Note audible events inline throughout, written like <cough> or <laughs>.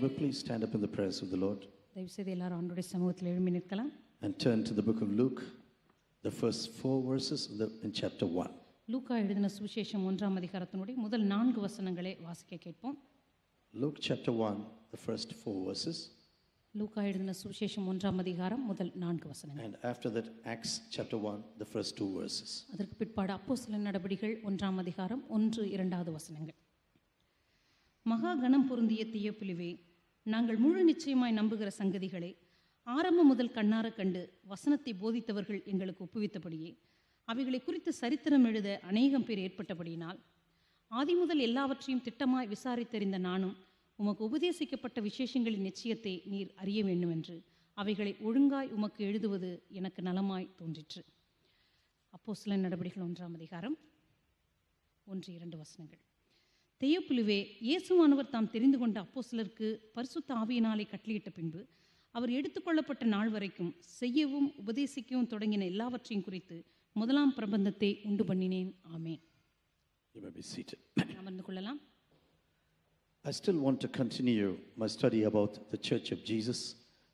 But please stand up in the presence of the Lord and turn to the book of Luke. the first four verses in, the, in chapter 1. லூக்கா எழுதின சுவிசேஷம் ஒன்றாம் அதிகாரத்தினுடைய முதல் நான்கு வசனங்களை வாசிக்க கேட்போம் Luke chapter 1, the first four verses. லூக்கா எழுதின சுவிசேஷம் ஒன்றாம் அதிகாரம் முதல் நான்கு வசனங்கள் And after that, Acts chapter 1, the first two verses. அதற்கு பிற்பாடு சில நடபடிகள் ஒன்றாம் அதிகாரம் ஒன்று இரண்டாவது வசனங்கள் மகா கணம் பொருந்திய தீயப்பிலிவே நாங்கள் முழு நிச்சயமாய் நம்புகிற சங்கதிகளை ஆரம்பம் முதல் கண்ணார கண்டு வசனத்தை போதித்தவர்கள் எங்களுக்கு ஒப்புவித்தபடியே அவைகளை குறித்து சரித்திரம் எழுத அநேகம் பேர் ஏற்பட்டபடியினால் ஆதி முதல் எல்லாவற்றையும் திட்டமாய் விசாரித்தறிந்த நானும் உமக்கு உபதேசிக்கப்பட்ட விசேஷங்களின் நிச்சயத்தை நீர் அறிய வேண்டுமென்று அவைகளை ஒழுங்காய் உமக்கு எழுதுவது எனக்கு நலமாய் தோன்றிற்று அப்போ சில நடவடிக்கைகள் ஒன்றாம் அதிகாரம் ஒன்று இரண்டு வசனங்கள் தெய்யப்புலுவே இயேசுமானவர் தாம் தெரிந்து கொண்ட அப்போ சிலருக்கு பரிசுத்த ஆவியினாலே கட்டளையிட்ட பின்பு அவர் எடுத்துக்கொள்ளப்பட்ட நாள் வரைக்கும் செய்யவும் உபதேசிக்கவும் தொடங்கின எல்லாவற்றையும் குறித்து முதலாம் பிரபந்தத்தை உண்டு பண்ணினேன் ஆமே அமர்ந்து கொள்ளலாம் I still want to continue my study about the Church of Jesus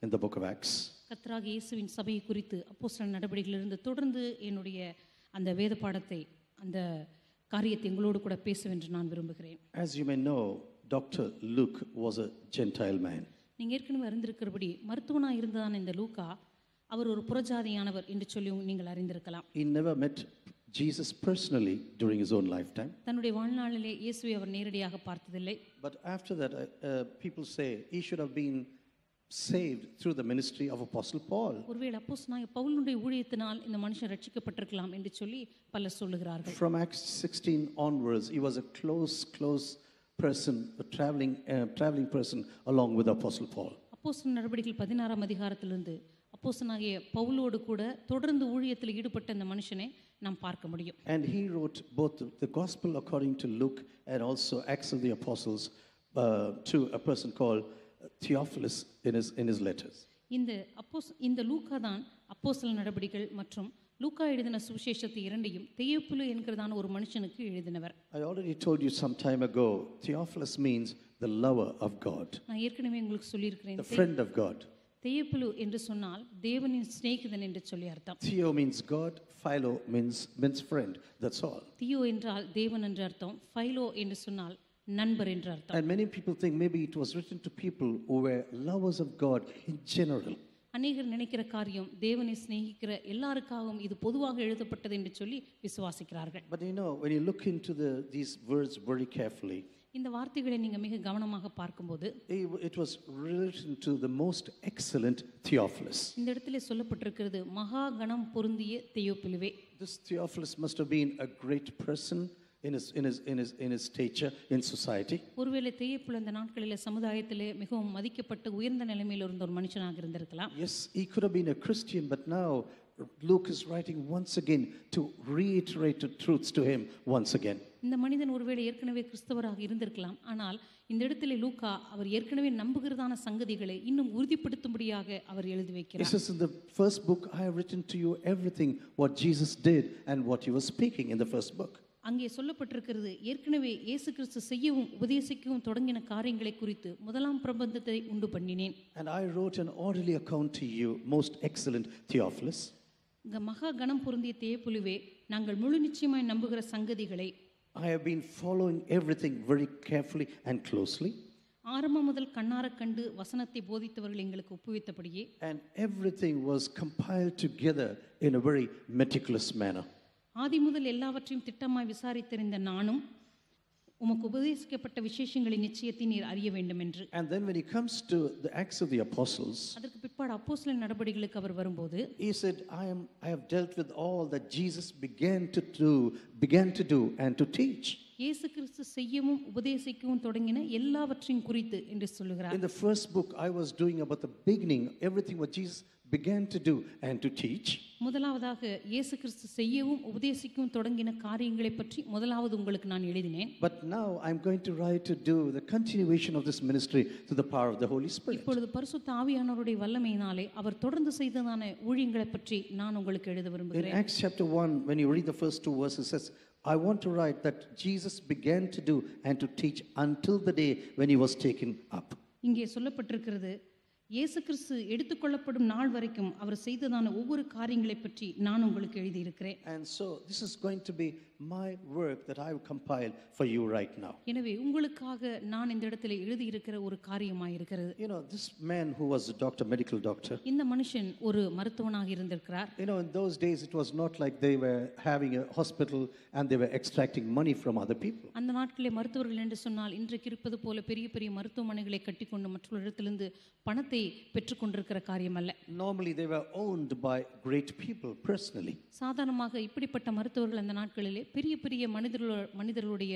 in the book of Acts. கத்ராக இயேசுவின் சபையை குறித்து அப்போஸ்தல நடவடிக்கையிலிருந்து தொடர்ந்து என்னுடைய அந்த வேத பாடத்தை அந்த காரியத்தை எங்களோடு கூட பேசுவேன் என்று நான் விரும்புகிறேன் As you may know, Dr. Luke was a Gentile man. நீங்கள் ஏற்கனவே அறிந்திருக்கிறபடி மருத்துவனாக இருந்ததான இந்த லூக்கா அவர் ஒரு புறஜாதியானவர் என்று சொல்லி நீங்கள் அறிந்திருக்கலாம் he never met jesus personally during his own lifetime தன்னுடைய வாழ்நாளிலே இயேசுவை அவர் நேரடியாக பார்த்ததில்லை but after that uh, people say he should have been saved through the ministry of apostle paul ஒருவேளை அப்போஸ்தலனாகிய பவுலுடைய ஊழியத்தினால் இந்த மனுஷன் ரட்சிக்கப்பட்டிருக்கலாம் என்று சொல்லி பலர் சொல்லுகிறார்கள் from acts 16 onwards he was a close close uh, person, a traveling, uh, traveling person along with Apostle Paul. அப்போஸ்தல நடவடிக்கைகள் பதினாறாம் அதிகாரத்திலிருந்து அப்போஸ்தனாகிய பவுலோடு கூட தொடர்ந்து ஊழியத்தில் ஈடுபட்ட அந்த மனுஷனை நாம் பார்க்க முடியும் and he wrote both the gospel according to luke and also acts of the apostles uh, to a person called theophilus in his in his letters இந்த அப்போஸ் இந்த லூக்கா தான் அப்போஸ்தல நடவடிக்கைகள் மற்றும் லூக்கா எழுதின சுவிசேஷத்தை இரண்டையும் தெயோப்புலு என்கிறதான ஒரு மனுஷனுக்கு எழுதினவர் I already told you some time ago Theophilus means the lover of God நான் ஏற்கனவே உங்களுக்கு சொல்லியிருக்கிறேன் the friend of God தேயப்புலு என்று சொன்னால் தேவனின் சிநேகிதன் என்று சொல்லி அர்த்தம் theo means God philo means means friend that's all theo என்றால் தேவன் என்று அர்த்தம் ஃபைலோ என்று சொன்னால் நண்பர் என்று அர்த்தம் and many people think maybe it was written to people who were lovers of god in general அநேகர் நினைக்கிற காரியம் தேவனை சிநேகிக்கிற எல்லாருக்காகவும் இது பொதுவாக எழுதப்பட்டது என்று சொல்லி விசுவாசிக்கிறார்கள் but you know look into the these words very carefully இந்த வார்த்தைகளை நீங்க மிக கவனமாக பார்க்கும்போது it was relation to the most excellent Theophilus இந்த இடத்துல சொல்லப்பட்டிருக்கிறது மகா கணம் பொருந்திய தியோபிலுவே this Theophilus must have been a great person in his in his in his in his stature in society ஒருவேளை தேயப்புல அந்த நாட்களிலே சமுதாயத்திலே மிகவும் மதிக்கப்பட்டு உயர்ந்த நிலைமையில் இருந்த ஒரு மனுஷனாக இருந்திருக்கலாம் yes he could have been a christian but now Luke is writing once again to reiterate the truths to him once again. இந்த மனிதன் ஒருவேளை ஏற்கனவே கிறிஸ்தவராக இருந்திருக்கலாம் ஆனால் இந்த இடத்திலே லூக்கா அவர் ஏற்கனவே நம்புகிறதான சங்கதிகளை இன்னும் உறுதிப்படுத்தும்படியாக அவர் எழுதி வைக்கிறார். This is in the first book I have written to you everything what Jesus did and what he was speaking in the first book. அங்கே சொல்லப்பட்டிருக்கிறது ஏற்கனவே இயேசு கிறிஸ்து செய்யவும் உபதேசிக்கவும் தொடங்கின காரியங்களை குறித்து முதலாம் பிரபந்தத்தை உண்டு பண்ணினேன் and i wrote an orderly account to you most excellent theophilus இங்க மகா கணம் பொருந்திய தேயபுலுவே நாங்கள் முழு நிச்சயமாய் நம்புகிற சங்கதிகளை i have been following everything very carefully and closely ஆரம்பம் முதல் கண்ணார கண்டு வசனத்தை போதித்தவர்கள் எங்களுக்கு ஒப்புவித்தபடியே and everything was compiled together in a very meticulous manner ஆதி முதல் எல்லாவற்றையும் திட்டமாய் விசாரித்திருந்த நானும் உமக்கு உபதேசிக்கப்பட்ட விசேஷங்களின் நிச்சயத்தை நீர் அறிய வேண்டும் என்று and then when he comes to the acts of the apostles அதற்கு பிற்பாடு அப்போஸ்தலர் நடபடிகளுக்கு அவர் வரும்போது he said i am i have dealt with all that jesus began to do began to do and to teach இயேசு கிறிஸ்து செய்யவும் உபதேசிக்கவும் தொடங்கின எல்லாவற்றையும் குறித்து என்று சொல்லுகிறார் in the first book i was doing about the beginning everything what jesus began to do and to teach. முதலாவதாக இயேசு கிறிஸ்து செய்யவும் தொடங்கின காரியங்களை பற்றி முதலாவது உங்களுக்கு நான் எழுதினேன் But now I'm going to write to do the continuation of this ministry through the power of the Holy Spirit. இப்பொழுது பரிசுத்த ஆவியானவருடைய வல்லமையினாலே அவர் தொடர்ந்து செய்ததான ஊழியங்களை பற்றி நான் உங்களுக்கு எழுத விரும்புகிறேன். In Acts chapter 1 when you read the first two verses says I want to write that Jesus began to do and to teach until the day when he was taken up. இங்கே சொல்லப்பட்டிருக்கிறது இயேசு கிறிஸ்து எடுத்துக்கொள்ளப்படும் நாள் வரைக்கும் அவர் செய்ததான ஒவ்வொரு காரியங்களை பற்றி நான் உங்களுக்கு எழுதியிருக்கிறேன் and so this is going to be my work that I have compiled for you right now. எனவே உங்களுக்காக நான் இந்த இடத்துல எழுதி இருக்கிற ஒரு காரியமாய் இருக்கிறது. You know this man who was a doctor medical doctor. இந்த மனுஷன் ஒரு மருத்துவனாக இருந்திருக்கிறார். You know in those days it was not like they were having a hospital and they were extracting money from other people. அந்த நாட்களிலே மருத்துவர்கள் என்று சொன்னால் இன்றைக்கு இருப்பது போல பெரிய பெரிய மருத்துவமனைகளை கட்டிக்கொண்டு மற்றொரு இடத்திலிருந்து பணத்தை பெற்றுக்கொண்டிருக்கிற காரியம் அல்ல. Normally they were owned by great people personally. சாதாரணமாக இப்படிப்பட்ட மருத்துவர்கள் அந்த நாட்களிலே பெரிய பெரிய மனிதர்கள் மனிதர்களுடைய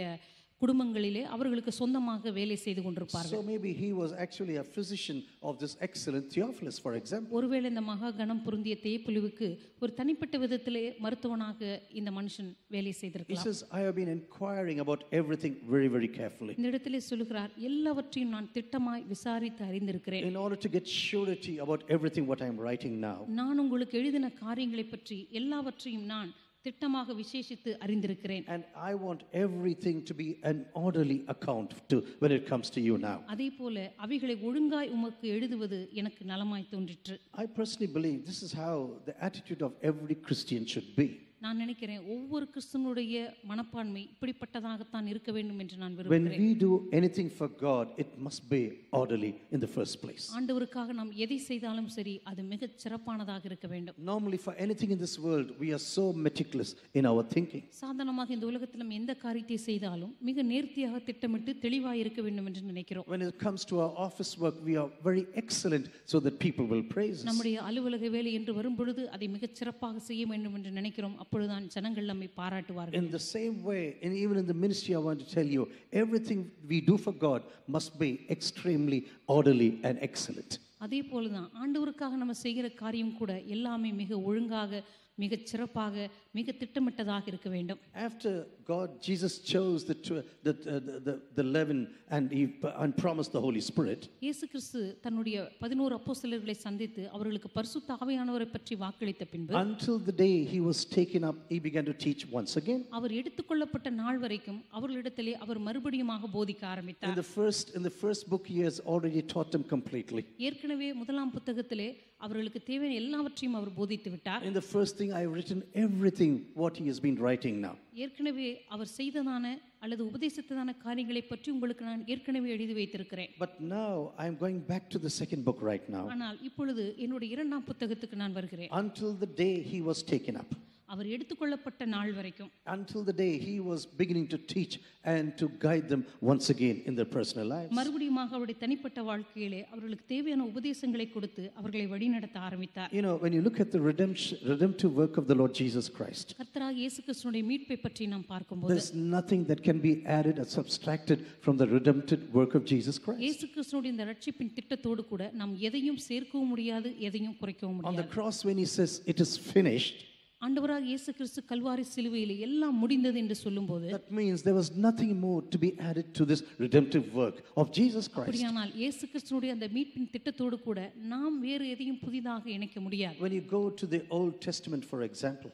குடும்பங்களிலே அவர்களுக்கு சொந்தமாக வேலை செய்து கொண்டிருப்பார்கள் so maybe he was actually a physician of this excellent theophilus for example ஒருவேளை இந்த மகா கணம் புரிந்திய தேய்புலுவுக்கு ஒரு தனிப்பட்ட விதத்திலே மருத்துவனாக இந்த மனுஷன் வேலை செய்திருக்கலாம் he says i have been inquiring about everything very very carefully இந்த இடத்திலே சொல்கிறார் எல்லாவற்றையும் நான் திட்டமாய் விசாரித்து அறிந்திருக்கிறேன் in order to get surety about everything what i am writing now நான் உங்களுக்கு எழுதின காரியங்களை பற்றி எல்லாவற்றையும் நான் திட்டமாக விசேஷித்து அறிந்திருக்கிறேன் and i want everything to be an orderly account to when it comes to you now அதே போல அவைகளை ஒழுங்காய் உமக்கு எழுதுவது எனக்கு நலமாய் தோன்றிற்று i personally believe this is how the attitude of every christian should be நான் நினைக்கிறேன் ஒவ்வொரு கிறிஸ்துனுடைய மனப்பான்மை இப்படிப்பட்டதாகத்தான் இருக்க வேண்டும் என்று நான் விரும்புகிறேன் when we do anything for god it must be orderly in the first place ஆண்டவருக்காக நாம் எதை செய்தாலும் சரி அது மிகச் சிறப்பானதாக இருக்க வேண்டும் normally for anything in this world we are so meticulous in our thinking சாதாரணமாக இந்த உலகத்தில் நாம் எந்த காரியத்தை செய்தாலும் மிக நேர்த்தியாக திட்டமிட்டு தெளிவாக இருக்க வேண்டும் என்று நினைக்கிறோம் when it comes to our office work we are very excellent so that people will praise us நம்முடைய அலுவலக வேலை என்று வரும் பொழுது அதை மிகச் சிறப்பாக செய்ய வேண்டும் என்று நினைக்கிறோம் அப்பொழுதுதான் ஜனங்கள் நம்மை பாராட்டுவார்கள் in the same way and even in the ministry i want to tell you everything we do for god must be extremely orderly and excellent அதே போல ஆண்டவருக்காக நம்ம செய்கிற காரியம் கூட எல்லாமே மிக ஒழுங்காக மிகச் சிறப்பாக மிக திட்டமிட்டதாக இருக்க வேண்டும் after god jesus chose the the the, the 11 and he and promised the holy spirit இயேசு கிறிஸ்து தன்னுடைய 11 அப்போஸ்தலர்களை சந்தித்து அவர்களுக்கு பரிசுத்த ஆவியானவரை பற்றி வாக்களித்த பின்பு until the day he was taken up he began to teach once again அவர் எடுத்துக்கொள்ளப்பட்ட நாள் வரைக்கும் அவர்களிடத்திலே அவர் மறுபடியுமாக போதிக்க ஆரம்பித்தார் in the first in the first book he has already taught them completely ஏற்கனவே முதலாம் புத்தகத்திலே அவர்களுக்கு தேவையான எல்லாவற்றையும் அவர் போதித்து விட்டார் in the first thing i have written everything what he has been writing now. But now I am going back to the second book right now. Until the day he was taken up. அவர் எடுத்துக்கொள்ளப்பட்ட நாள் வரைக்கும் until the day he was beginning to teach and to guide them once again in their personal lives மறுபடியுமாக அவருடைய தனிப்பட்ட வாழ்க்கையிலே அவர்களுக்கு தேவையான உபதேசங்களை கொடுத்து அவர்களை வழிநடத்த ஆரம்பித்தார் you know when you look at the redemption redemptive work of the lord jesus christ கர்த்தராகிய இயேசு கிறிஸ்துவினுடைய மீட்பை பற்றி நாம் பார்க்கும்போது there's nothing that can be added or subtracted from the redemptive work of jesus christ இயேசு கிறிஸ்துவினுடைய இந்த ரட்சிப்பின் திட்டத்தோடு கூட நாம் எதையும் சேர்க்கவும் முடியாது எதையும் குறைக்கவும் முடியாது on the cross when he says it is finished ஆண்டவராக இயேசு கிறிஸ்து கல்வாரி சிலுவையில் எல்லாம் முடிந்தது என்று சொல்லும்போது that means there was nothing more to be added to this redemptive work of Jesus Christ அப்படியானால் இயேசு கிறிஸ்துவுடைய அந்த மீட்பின் திட்டத்தோடு கூட நாம் வேறு எதையும் புதிதாக இணைக்க முடியாது when you go to the old testament for example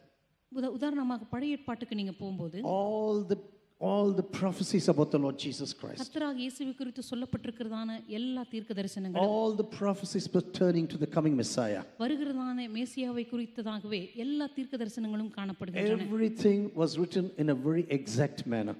உதாரணமாக பழைய ஏற்பாட்டுக்கு நீங்க போகும்போது all the all the prophecies about the Lord Jesus Christ. All the prophecies pertaining to the coming Messiah. Everything was written in a very exact manner.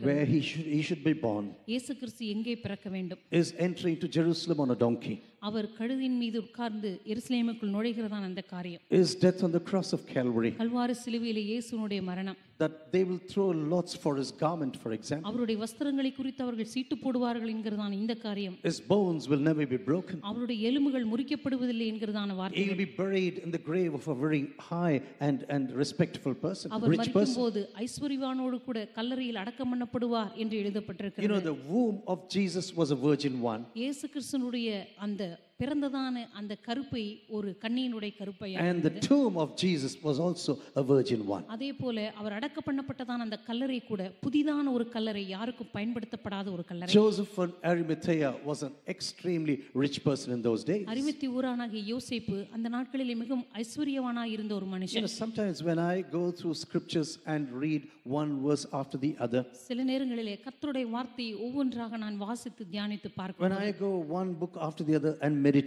Where he should, he should be born. Is entering to Jerusalem on a donkey. அவர் கழுதின் மீது உட்கார்ந்து எருசலேமுக்குள் நுழைகிறதான் அந்த காரியம் is death on the cross of Calvary கல்வாரி சிலுவையிலே இயேசுனுடைய மரணம் that they will throw lots for his garment for example அவருடைய வஸ்திரங்களை குறித்து அவர்கள் சீட்டு போடுவார்கள் என்கிறதான இந்த காரியம் his bones will never be broken அவருடைய எலும்புகள் முறிக்கப்படுவதில்லை என்கிறதான வார்த்தை he will be buried in the grave of a very high and and respectful person அவர் மரிக்கும்போது ஐஸ்வரியவானோடு கூட கல்லறையில் அடக்கம் பண்ணப்படுவார் என்று எழுதப்பட்டிருக்கிறது you know the womb of jesus was a virgin one இயேசு கிறிஸ்துனுடைய அந்த பிறந்ததான அந்த கருப்பை ஒரு கருப்பை and the tomb of jesus was also a virgin one அதே போல அவர் அடக்க பண்ணப்பட்டதான அந்த கல்லறை கூட புதிதான ஒரு கல்லறை யாருக்கும் பயன்படுத்தப்படாத ஒரு கல்லறை joseph of arimathea was an extremely rich person in those days அரிமத்தி ஊரானாகிய யோசேப்பு அந்த நாட்களிலே மிகவும் ஐஸ்வரியவானாய் இருந்த ஒரு மனுஷன் sometimes when i go through scriptures and read one verse after the other சில நேரங்களிலே கர்த்தருடைய வார்த்தையை ஒவ்வொன்றாக நான் வாசித்து தியானித்து when i go one book after the other and a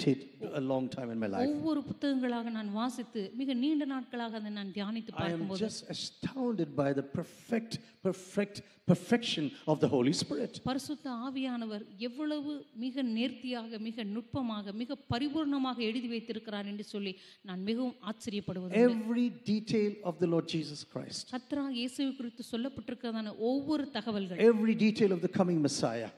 long time in my life. I am just astounded by the perfect, perfect, perfection of the Holy Spirit. Every detail of the Lord Jesus Christ, every detail of the coming Messiah,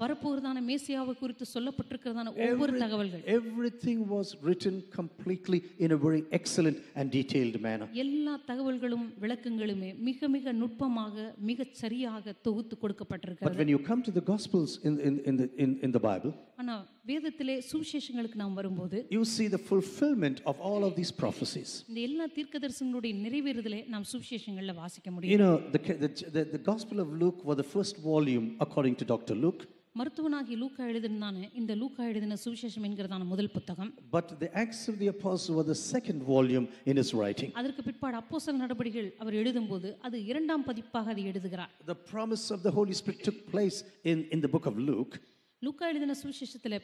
every, every everything was written completely in a very excellent and detailed manner. எல்லா தகவல்களும் விளக்கங்களுமே மிக மிக நுட்பமாக மிக சரியாக தொகுத்து கொடுக்கப்பட்டிருக்கிறது. But when you come to the gospels in in in the in, in the Bible ஆனா வேதத்திலே சுவிசேஷங்களுக்கு நாம் வரும்போது you see the fulfillment of all of these prophecies. இந்த எல்லா நிறைவேறுதலை நாம் வாசிக்க முடியும். You know the the the, the Gospel of Luke was the first volume according to Dr. Luke மருத்துவனாகி லூக்கா இந்த லூக்கா எழுதின சுவிசேஷம் என்கிறதான முதல் புத்தகம் but the acts of the apostles were the second volume in his writing அதற்கு பிற்பாடு அப்போஸ்தல நடபடிகள் அவர் எழுதும்போது அது இரண்டாம் பதிப்பாக அதை எழுதுகிறார் the promise of the holy spirit took place in in the book of luke லூக்கா எழுதின சுவிசேஷத்தில்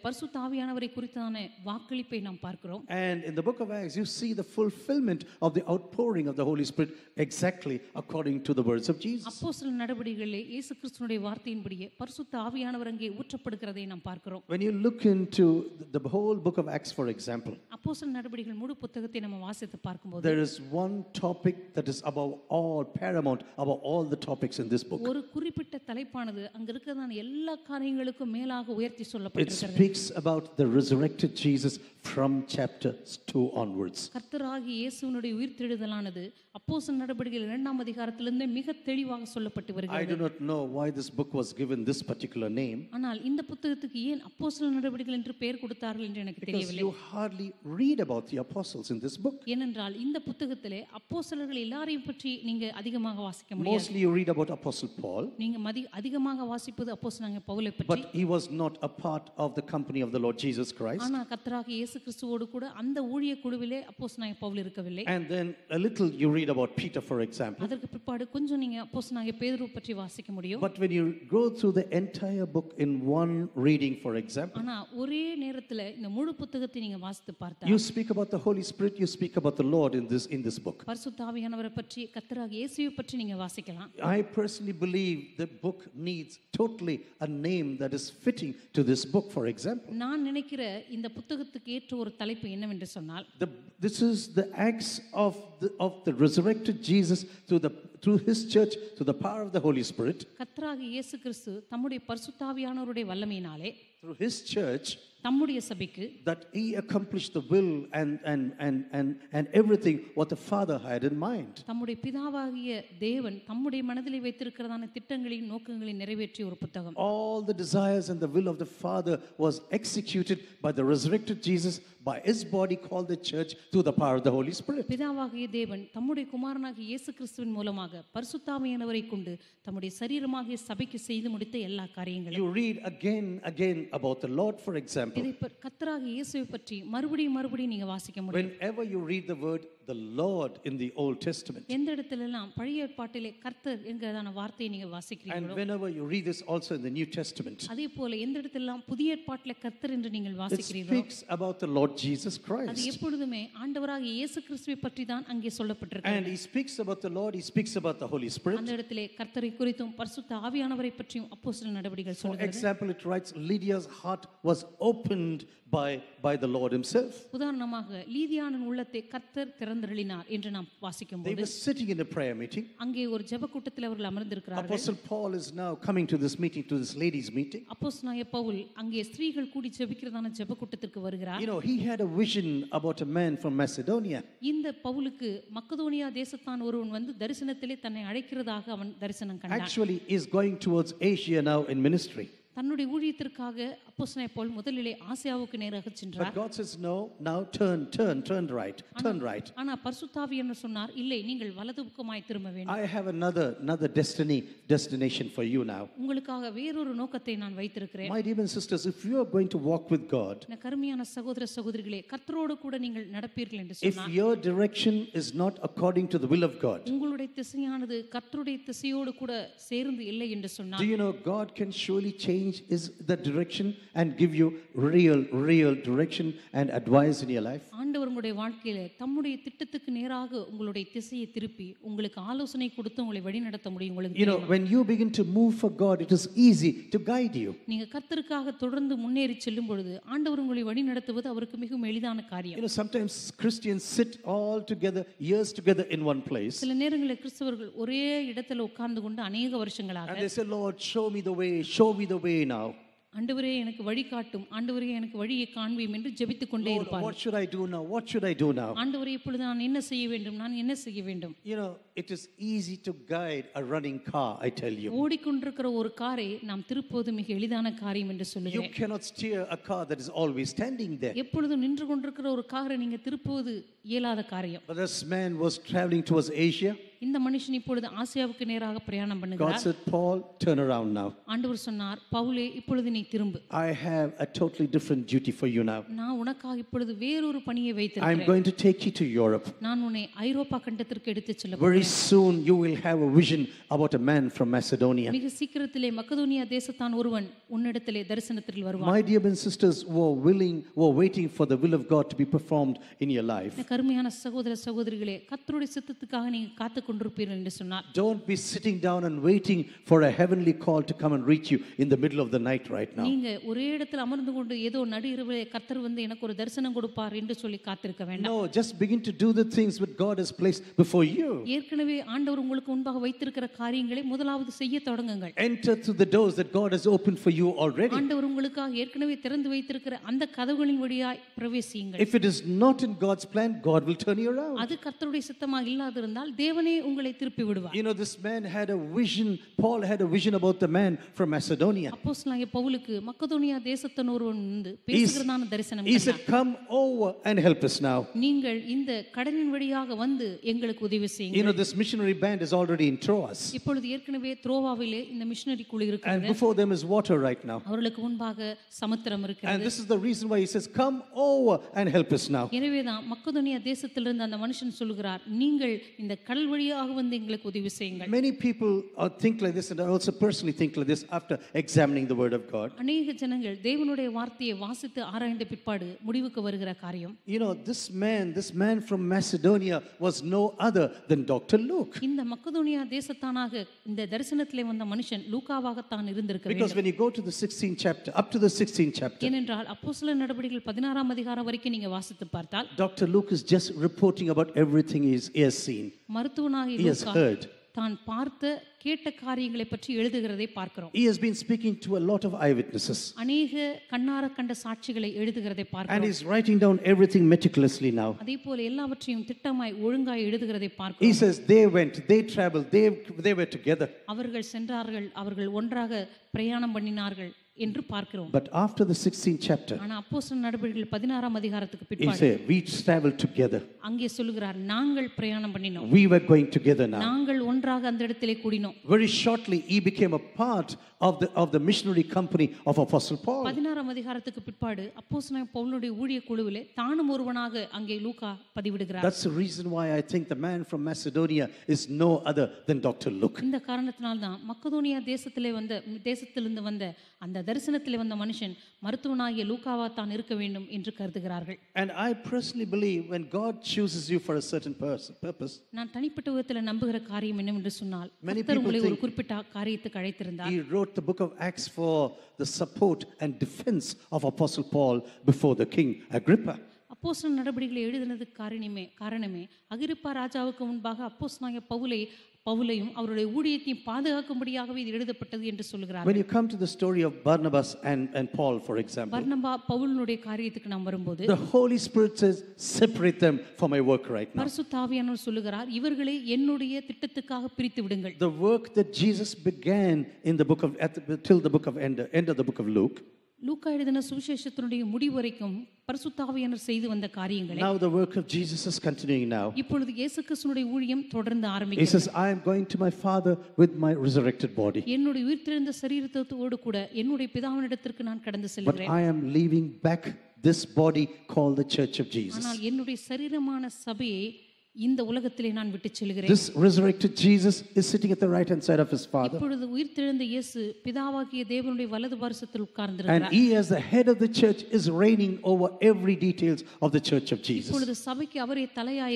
குறித்தான வாக்களிப்பை நாம் பார்க்கிறோம் and in the book of acts you see the fulfillment of the outpouring of the holy spirit exactly according to the words of jesus அப்போஸ்தல நடபடிகளிலே இயேசு கிறிஸ்துவினுடைய வார்த்தையின்படியே பரிசுத்த ஆவியானவர் அங்கே ஊற்றப்படுகிறதை நாம் பார்க்கிறோம் when you look into the whole book of acts for example அப்போஸ்தல நடபடிகள் முழு புத்தகத்தை நம்ம வாசித்து பார்க்கும்போது there is one topic that is above all paramount above all the topics in this book ஒரு குறிப்பிட்ட தலைப்பானது அங்க இருக்கிறதான எல்லா காரியங்களுக்கும் மேலாக அதிகமாக உயர்த்தி It சொல்லப்பட்டிருக்கிறது speaks about the resurrected Jesus from chapter 2 onwards. கர்த்தராகி இயேசுனுடைய உயிர்த்தெழுதலானது அப்போஸ்தலர் நடபடிகள் இரண்டாம் அதிகாரத்திலிருந்து மிக தெளிவாக சொல்லப்பட்டு I do வருகிறது not know why this book was given this particular name ஆனால் இந்த புத்தகத்துக்கு ஏன் அப்போஸ்தலர் நடபடிகள் என்று பெயர் கொடுத்தார்கள் என்று எனக்கு because தெரியவில்லை you hardly read about the apostles in this book. ஏனென்றால் இந்த புத்தகத்திலே அப்போஸ்தலர்கள் எல்லாரையும் பற்றி நீங்க அதிகமாக வாசிக்க முடியாது Mostly you read about Apostle Paul, நீங்க மதி அதிகமாக வாசிப்பது அப்போஸ்தலனாகிய பவுலை பற்றி but he was not a part of the company of the Lord Jesus Christ. And then a little you read about Peter for example. But when you go through the entire book in one reading for example. You speak about the Holy Spirit, you speak about the Lord in this in this book. I personally believe the book needs totally a name that is fitting to this book, for example. the, this is the acts of the, of the resurrected Jesus through the through his church through the power of the Holy Spirit. through his church நம்முடைய சபைக்கு that he accomplished the will and and and and and everything what the father had in mind தம்முடைய பிதாவாகிய தேவன் தம்முடைய மனதிலே வைத்திருக்கிறதான திட்டங்களையும் நோக்கங்களையும் நிறைவேற்றிய ஒரு புத்தகம் all the desires and the will of the father was executed by the resurrected Jesus by his body called the church through the power of the holy spirit பிதாவாகிய தேவன் தம்முடைய குமாரனாகிய இயேசு கிறிஸ்துவின் மூலமாக கொண்டு தம்முடைய சரீரமாகிய சபைக்கு செய்து முடித்த எல்லா you read again again about the lord for example இதை கத்தராக இயேசுவை பற்றி மறுபடியும் மறுபடியும் நீங்க வாசிக்க முடியும் whenever you read the word the Lord in the Old Testament. And whenever you read this also in the New Testament, it speaks about the Lord Jesus Christ. And he speaks about the Lord, he speaks about the Holy Spirit. So, example, it writes Lydia's heart was opened by the Lord himself. திறந்தருளினார் என்று நாம் வாசிக்கும் போது they were sitting in a prayer meeting அங்கே ஒரு ஜெப கூட்டத்தில் அவர்கள் அமர்ந்திருக்கிறார்கள் apostle paul is now coming to this meeting to this ladies meeting அப்போஸ்தலனாகிய பவுல் அங்கே ஸ்திரீகள் கூடி ஜெபிக்கிறதான ஜெப கூட்டத்திற்கு வருகிறார் you know he had a vision about a man from macedonia இந்த பவுலுக்கு மக்கதோனியா தேசத்தான் ஒருவன் வந்து தரிசனத்திலே தன்னை அழைக்கிறதாக அவன் தரிசனம் கண்டான் actually is going towards asia now in ministry தன்னுடைய ஊழியத்திற்காக அப்போஸ்தலன் பவுல் முதலிலே ஆசியாவுக்கு நேராக சென்றார் but god says no now turn turn turn right turn right ஆனா பரிசுத்தாவியர் சொன்னார் இல்லை நீங்கள் வலதுபுறமாய் திரும்ப வேண்டும் i have another another destiny destination for you now உங்களுக்காக வேறொரு நோக்கத்தை நான் வைத்திருக்கிறேன் my dear sisters if you are going to walk with god என் கருமையான சகோதர சகோதரிகளே கர்த்தரோடு கூட நீங்கள் நடப்பீர்கள் என்று சொன்னார் if your direction is not according to the will of god உங்களுடைய திசையானது கர்த்தருடைய திசையோடு கூட சேர்ந்து இல்லை என்று சொன்னார் do you know god can surely change change is the direction and give you real, real direction and advice in your life. ஆண்டவர் உங்களுடைய வாழ்க்கையில தம்முடைய திட்டத்துக்கு நேராக உங்களுடைய திசையை திருப்பி உங்களுக்கு ஆலோசனை கொடுத்து உங்களை வழிநடத்த முடியும் உங்களுக்கு you know when you begin to move for god it is easy to guide you நீங்க கர்த்தருக்காக தொடர்ந்து முன்னேறி செல்லும் பொழுது ஆண்டவர் உங்களை வழிநடத்துவது அவருக்கு மிகவும் எளிதான காரியம் you know sometimes christians sit all together years together in one place சில நேரங்களில் கிறிஸ்தவர்கள் ஒரே இடத்துல உட்கார்ந்து கொண்டு अनेक வருஷங்களாக they say lord show me the way show me the way way now ஆண்டவரே எனக்கு வழி காட்டும் ஆண்டவரே எனக்கு வழியை காண்பியும் என்று ஜெபித்துக் கொண்டே இருப்பார் what should i do now what should i do now ஆண்டவரே இப்பொழுது நான் என்ன செய்ய வேண்டும் நான் என்ன செய்ய வேண்டும் you know it is easy to guide a running car i tell you ஓடிக்கொண்டிருக்கிற ஒரு காரை நாம் திருப்புவது மிக எளிதான காரியம் என்று சொல்லுகிறேன் you cannot steer a car that is always standing there எப்பொழுதும் நின்று கொண்டிருக்கிற ஒரு காரை நீங்க திருப்புவது இயலாத காரியம் but this man was traveling towards asia இந்த மனுஷன் இப்பொழுது ஆசியாவுக்கு நேராக பிரயாணம் God said, Paul, turn around now. ஆண்டவர் சொன்னார் பவுலே இப்பொழுது நீ திரும்பு I have a totally different duty for you now. நான் உனக்காக இப்பொழுது பணியை I'm going to take you to Europe. நான் உன்னை ஐரோப்பா கண்டத்திற்கு எடுத்துச் செல்ல Very soon, you will have a vision about a man from Macedonia. மிக சீக்கிரத்திலே மக்கதோனியா தேசத்தான் ஒருவன் உன்னிடத்திலே தரிசனத்தில் வருவான் My dear brothers and sisters were are willing, were are waiting for the will of God to be performed in your life, சகோதர சகோதரிகளே கர்த்தருடைய சித்தத்துக்காக நீங்க don't be sitting down and waiting for a heavenly call to come and reach you in the middle of the night right now. No, just begin to do the things that God has placed before you. Enter through the doors that God has opened for you already. If it is not in God's plan, God will turn you around. உங்களை திருப்பி விடுவார் you know this man had a vision paul had a vision about the man from macedonia அப்போஸ்தலனாகிய பவுலுக்கு தேசத்தன் ஒருவன் வந்து பேசுகிறதான தரிசனம் he said come over and help us now நீங்கள் இந்த கடலின் வழியாக வந்து எங்களுக்கு உதவி செய்யுங்கள் you know this missionary band is already in troas இப்பொழுது ஏற்கனவே த்ரோவாவிலே இந்த மிஷனரி குழு இருக்கிறது and before them is water right now அவர்களுக்கு முன்பாக சமுத்திரம் இருக்கிறது and this is the reason why he says come over and help us now எனவே தான் தேசத்திலிருந்து அந்த மனுஷன் சொல்கிறார் நீங்கள் இந்த கடல் வழியாக சரியாக வந்து எங்களுக்கு உதவி செய்யுங்கள் many people uh, think like this and I also personally think like this after examining the word of god அநேக ஜனங்கள் தேவனுடைய வார்த்தையை வாசித்து ஆராய்ந்த பிற்பாடு முடிவுக்கு வருகிற காரியம் you know this man this man from macedonia was no other than dr luke இந்த தேசத்தானாக இந்த தரிசனத்திலே வந்த மனுஷன் லூக்காவாக தான் இருந்திருக்க வேண்டும் because when you go to the 16th chapter up to the 16th chapter ஏனென்றால் நடபடிகள் அதிகாரம் வரைக்கும் நீங்க வாசித்து பார்த்தால் dr luke is just reporting about everything he has seen மருத்துவ தான் பார்த்த கேட்ட காரியங்களை பற்றி எழுதுகிறதை பார்க்கிறோம் he has been speaking to a lot of eyewitnesses अनेक கண்ணார கண்ட சாட்சிகளை எழுதுகிறதை பார்க்கிறோம் and he is writing down everything meticulously now எல்லாவற்றையும் திட்டமாய் ஒழுங்காய் எழுதுகிறதை பார்க்கிறோம் he says they went they traveled they they were together அவர்கள் சென்றார்கள் அவர்கள் ஒன்றாக பிரயாணம் பண்ணினார்கள் என்று பார்க்கிறோம் but after the 16th chapter ஆனா 16 ஆம் அதிகாரத்துக்கு பிற்பாடு we traveled together அங்கே சொல்கிறார் நாங்கள் பிரயாணம் பண்ணினோம் we were going together now நாங்கள் ஒன்றாக அந்த இடத்திலே கூடினோம் very shortly he became a part of the of the missionary company of apostle paul 16 ஆம் அதிகாரத்துக்கு பிற்பாடு அப்போஸ்தலன் பவுலுடைய ஊழிய குழுவிலே தானும் ஒருவனாக அங்கே பதிவிடுகிறார் that's the reason why i think the man from macedonia is no other than dr luke இந்த காரணத்தினால்தான் மக்கெதோனியா தேசத்திலே வந்த தேசத்திலிருந்து வந்த அந்த தரிசனத்தில் வந்த மனுஷன் மருத்துவனாகிய லூக்காவா தான் இருக்க வேண்டும் என்று கருதுகிறார்கள் and i personally believe when god chooses you for a certain person, purpose நான் தனிப்பட்ட விதத்தில் நம்புகிற காரியம் என்னவென்று சொன்னால் கர்த்தர் உங்களை ஒரு குறிப்பிட்ட காரியத்துக்கு அழைத்திருந்தார் he wrote the book of acts for the support and defense of apostle paul before the king agrippa அப்போஸ்தல நடவடிக்கைகளை எழுதினதுக்கு காரணமே காரணமே அகிரிப்பா ராஜாவுக்கு முன்பாக அப்போஸ்தலனாகிய பவுலை பவுலையும் அவருடைய ஊழியத்தையும் பாதுகாக்கும்படியாகவே இது எழுதப்பட்டது என்று சொல்கிறார் when you come to the story of barnabas and and paul for example பர்னபா பவுலினுடைய காரியத்துக்கு நாம் வரும்போது the holy spirit says separate them for my work right now பரிசுத்த ஆவியானவர் சொல்கிறார் இவர்களை என்னுடைய திட்டத்துக்காக பிரித்து விடுங்கள் the work that jesus began in the book of at the, till the book of end, end of the book of luke லூக்கா எழுதின சுவிசேஷத்தினுடைய முடிவரைக்கும் பரிசுத்தாவியனர் செய்து வந்த காரியங்களை now the work of jesus is continuing now இப்பொழுது இயேசு கிறிஸ்துவின் ஊழியம் தொடர்ந்து ஆரம்பிக்கிறது he says i am going to my father with my resurrected body என்னுடைய உயிர்த்தெழுந்த சரீரத்தோடு கூட என்னுடைய பிதாவினிடத்திற்கு நான் கடந்து செல்கிறேன் but i am leaving back this body called the church of jesus ஆனால் என்னுடைய சரீரமான சபையை இந்த உலகத்திலே நான் விட்டு செல்கிறேன் this resurrected jesus is sitting at the right hand side of his father இப்பொழுது உயிர்த்தெழுந்த இயேசு பிதாவாகிய தேவனுடைய வலது பாரசத்தில் உட்கார்ந்திருக்கிறார் and he as the head of the church is reigning over every details of the church of jesus இப்பொழுது சபைக்கு அவரே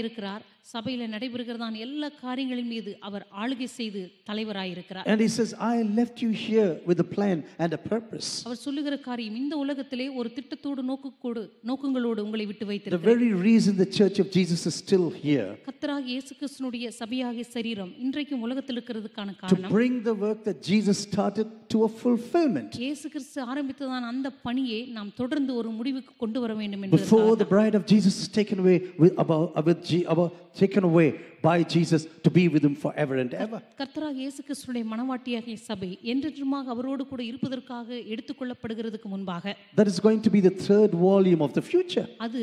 இருக்கிறார் சபையில நடைபெறுகிறதான எல்லா காரியங்களின் மீது அவர் ஆளுகை செய்து தலைவராயிருக்கிறார் and he says i left you here with a plan and a purpose அவர் சொல்லுகிற காரியம் இந்த உலகத்திலே ஒரு திட்டத்தோடு நோக்கோடு நோக்கங்களோடு உங்களை விட்டு வைத்திருக்கிறார் the very reason the church of jesus is still here கர்த்தராகிய இயேசு கிறிஸ்துனுடைய சபையாகிய சரீரம் இன்றைக்கும் உலகத்தில் இருக்கிறதுக்கான காரணம் to bring the work that jesus started to a fulfillment இயேசு கிறிஸ்து ஆரம்பித்ததான அந்த பணியை நாம் தொடர்ந்து ஒரு முடிவுக்கு கொண்டு வர வேண்டும் என்பதற்காக before the bride of jesus is taken away with about, about, about taken away by Jesus to be with him forever and ever. கர்த்தராக இயேசு சபை என்றென்றுமாக அவரோடு கூட இருப்பதற்காக எடுத்துக்கொள்ளப்படுகிறதுக்கு முன்பாக that is going to be the third volume of the future. அது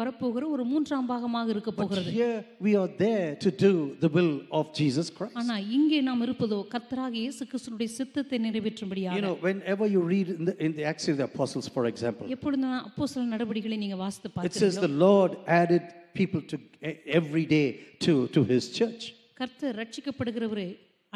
வரப்போகிற ஒரு மூன்றாம் பாகமாக இருக்க போகிறது. Here we are there to do the will of Jesus Christ. ஆனா இங்கே நாம் இருப்பதோ கர்த்தராக இயேசு சித்தத்தை நிறைவேற்றும்படியாக You know whenever you read in the, in the Acts of the Apostles for example. எப்பொழுதும் நடபடிகளை நீங்க வாசித்து It says the Lord added people to every day to, to his church.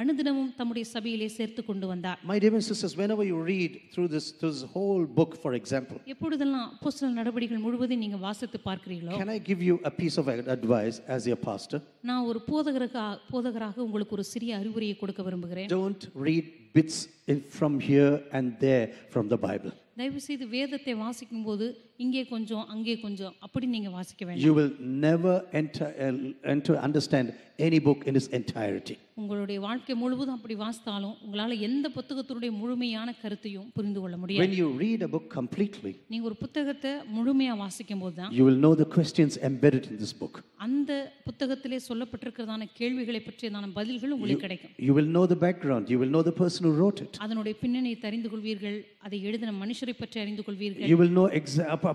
அனுதினமும் தம்முடைய சபையிலே சேர்த்து கொண்டு வந்தார் my dear sisters whenever you read through this this whole book for example எப்பொழுதெல்லாம் அப்போஸ்தல நடபடிகள் முழுவதும் நீங்க வாசித்து பார்க்கிறீங்களோ can i give you a piece of advice as your pastor நான் ஒரு போதகராக போதகராக உங்களுக்கு ஒரு சிறிய அறிவுரையை கொடுக்க விரும்புகிறேன் don't read bits in, from here and there from the Bible. தயவு செய்து வேதத்தை வாசிக்கும் போது இங்கே கொஞ்சம் அங்கே கொஞ்சம் அப்படி நீங்க வாசிக்க you will never enter uh, enter understand any book in its entirety உங்களுடைய வாழ்க்கை முழுவதும் அப்படி வாசித்தாலும் உங்களால எந்த புத்தகத்தினுடைய முழுமையான கருத்தையும் புரிந்து கொள்ள முடியாது when you read a book completely நீங்க ஒரு புத்தகத்தை முழுமையா வாசிக்கும் போது தான் you will know the questions embedded in this book அந்த புத்தகத்திலே சொல்லப்பட்டிருக்கிறதான கேள்விகளை பற்றிய பதில்கள் உங்களுக்கு கிடைக்கும் you will know the background you will know the person who wrote it. அதனுடைய பின்னணியை தெரிந்து கொள்வீர்கள் அதை எழுதின மனுஷரை பற்றி அறிந்து கொள்வீர்கள். You will know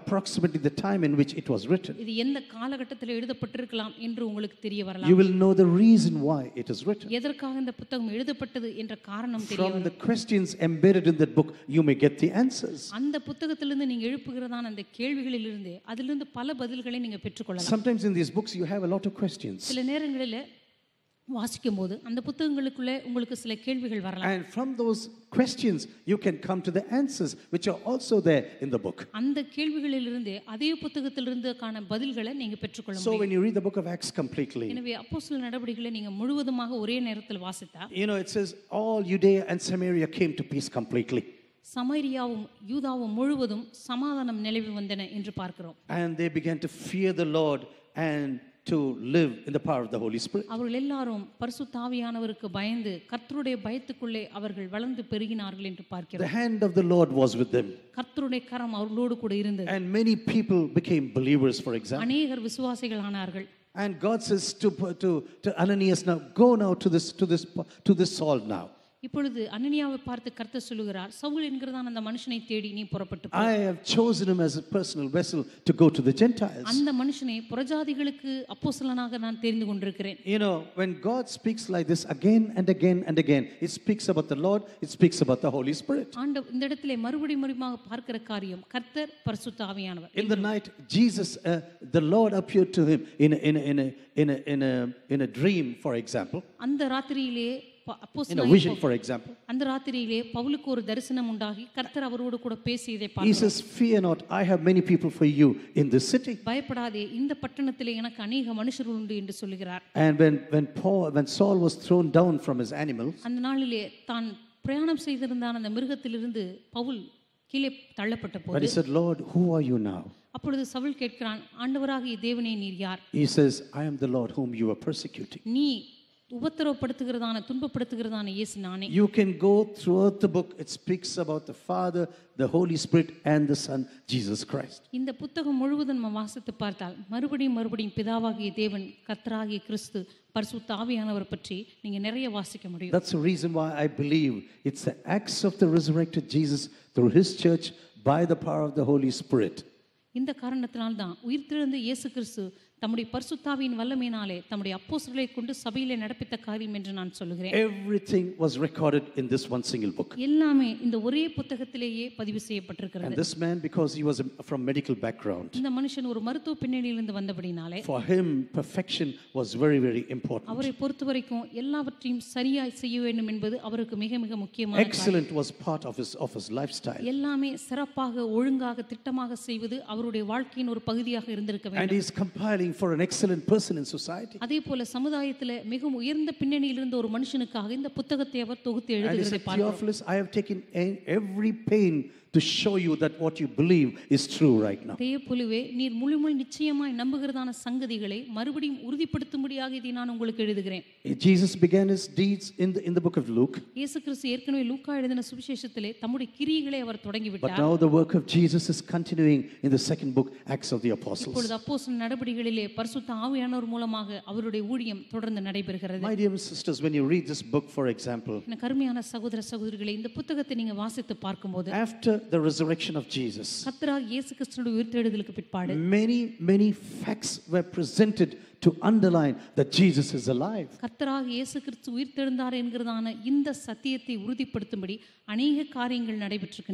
approximately the time in which it was written. இது எந்த காலகட்டத்தில் எழுதப்பட்டிருக்கலாம் என்று உங்களுக்கு தெரிய வரலாம். You will know the reason why it is written. எதற்காக இந்த புத்தகம் எழுதப்பட்டது என்ற காரணம் தெரிய வரும். From the questions embedded in that book you may get the answers. அந்த புத்தகத்திலிருந்து நீங்க எழுப்புகிறதான அந்த கேள்விகளிலிருந்து அதிலிருந்து பல பதில்களை நீங்க பெற்றுக்கொள்ளலாம். Sometimes in these books you have a lot of questions. சில நேரங்களில் அந்த உங்களுக்கு சில கேள்விகள் வரலாம் and from those questions you can come to the answers which are also there in the book அந்த கேள்விகளிலிருந்து அதே புத்தகத்திலிருந்து காண பதில்களை நீங்க பெற்றுக்கொள்ள முடியும் so when you read the book of acts completely எனவே அப்போஸ்தல நடவடிக்கைகளை நீங்க முழுவதுமாக ஒரே நேரத்தில் வாசித்தா you know it says all judea and samaria came to peace completely சமரியாவும் யூதாவும் முழுவதும் சமாதானம் நிலவி வந்தன என்று பார்க்கிறோம் and they began to fear the lord and to live in the power of the Holy Spirit. அவர்கள் எல்லாரும் பரிசுத்தாவியானவருக்கு பயந்து கர்த்தருடைய பயத்துக்குள்ளே அவர்கள் வளர்ந்து பெருகினார்கள் என்று பார்க்கிறோம். The hand of the Lord was with them. கர்த்தருடைய கரம் அவர்களோடு கூட இருந்தது. And many people became believers for example. விசுவாசிகள் ஆனார்கள். And God says to, to, to Ananias now, go now to this, to this, to this Saul now. இப்பொழுது அனனியாவை பார்த்து சொல்லுகிறார் சவுல் என்கிறதான அந்த மனுஷனை தேடி நீ புறப்பட்டு I have chosen him as a personal vessel to go to the Gentiles. அந்த மனுஷனை புறஜாதிகளுக்கு அப்போஸ்தலனாக நான் தெரிந்து கொண்டிருக்கிறேன். You know, when God speaks like this again and again and again, it speaks about the Lord, it speaks about the Holy Spirit. ஆண்டவர் இந்த இடத்திலே மறுபடி மறுபடியாக பார்க்கிற காரியம் கர்த்தர் பரிசுத்த ஆவியானவர். In the night Jesus uh, the Lord appeared to him in a, in a, in a, in a, in a, in a dream for example. அந்த ராத்திரியிலே in a vision for example he says fear not i have many people for you in this city and when when Paul when Saul was thrown down from his animals அந்த நாளிலே தான் பிரயாணம் செய்திருந்தான but he said lord who are you now அப்பொழுது சவுல் கேட்கிறான் ஆண்டவராகிய தேவனே நீர் யார் he says i am the lord whom you are persecuting நீ உபத்திரவப்படுத்துகிறதான துன்பப்படுத்துகிறதான இயேசு நானே you can go throughout the book it speaks about the father the holy spirit and the son jesus christ இந்த புத்தகம் முழுவதும் நாம் வாசித்து பார்த்தால் மறுபடியும் மறுபடியும் பிதாவாகிய தேவன் கர்த்தராகிய கிறிஸ்து பரிசுத்த ஆவியானவர் பற்றி நீங்க நிறைய வாசிக்க முடியும் that's the reason why i believe it's the acts of the resurrected jesus through his church by the power of the holy spirit இந்த காரணத்தினால்தான் உயிர்த்தெழுந்த இயேசு கிறிஸ்து தம்முடைய பரிசுத்தாவின் வல்லமையினாலே தம்முடைய அப்போஸ்தலரை கொண்டு சபையிலே நடப்பித்த காரியம் என்று நான் சொல்கிறேன் everything was recorded in this one single book எல்லாமே இந்த ஒரே புத்தகத்திலேயே பதிவு செய்யப்பட்டிருக்கிறது and this man because he was from medical background இந்த மனுஷன் ஒரு மருத்துவ பின்னணியிலிருந்து வந்தபடினாலே for him perfection was very very important அவரை பொறுத்தவரைக்கும் எல்லாவற்றையும் சரியாய் செய்ய வேண்டும் என்பது அவருக்கு மிக மிக முக்கியமான excellent was part of his of his lifestyle எல்லாமே சிறப்பாக ஒழுங்காக திட்டமாக செய்வது அவருடைய வாழ்க்கையின் ஒரு பகுதியாக இருந்திருக்க வேண்டும் and he is compiling standing for an excellent person in society. அதே போல சமுதாயத்தில் மிகவும் உயர்ந்த பின்னணியில் இருந்த ஒரு மனுஷனுக்காக இந்த புத்தகத்தை அவர் தொகுத்து எழுதுகிறதை பார்க்கிறோம். I have taken every pain to show you that what you believe is true right now தேவபுலுவே நீர் முழுமுள் நிச்சயமாய் நம்புகிறதான சங்கதிகளை மறுபடியும் உறுதிப்படுத்தும்படியாக இதை நான் உங்களுக்கு எழுதுகிறேன் Jesus began his deeds in the in the book of Luke இயேசு கிறிஸ்து ஏற்கனவே லூக்கா எழுதின சுவிசேஷத்திலே தம்முடைய கிரியைகளை அவர் தொடங்கி விட்டார் But now the work of Jesus is continuing in the second book Acts of the Apostles இப்பொழுது அப்போஸ்தலர் நடபடிகளிலே பரிசுத்த ஆவியானவர் மூலமாக அவருடைய ஊழியம் தொடர்ந்து நடைபெறுகிறது My dear sisters when you read this book for example கருமையான சகோதர சகோதரிகளே இந்த புத்தகத்தை நீங்க வாசித்து பார்க்கும்போது after the resurrection of Jesus. Many, many facts were presented to underline that Jesus is alive. You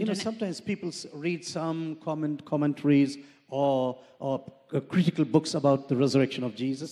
know, sometimes people read some comment commentaries or, or uh, critical books about the resurrection of Jesus.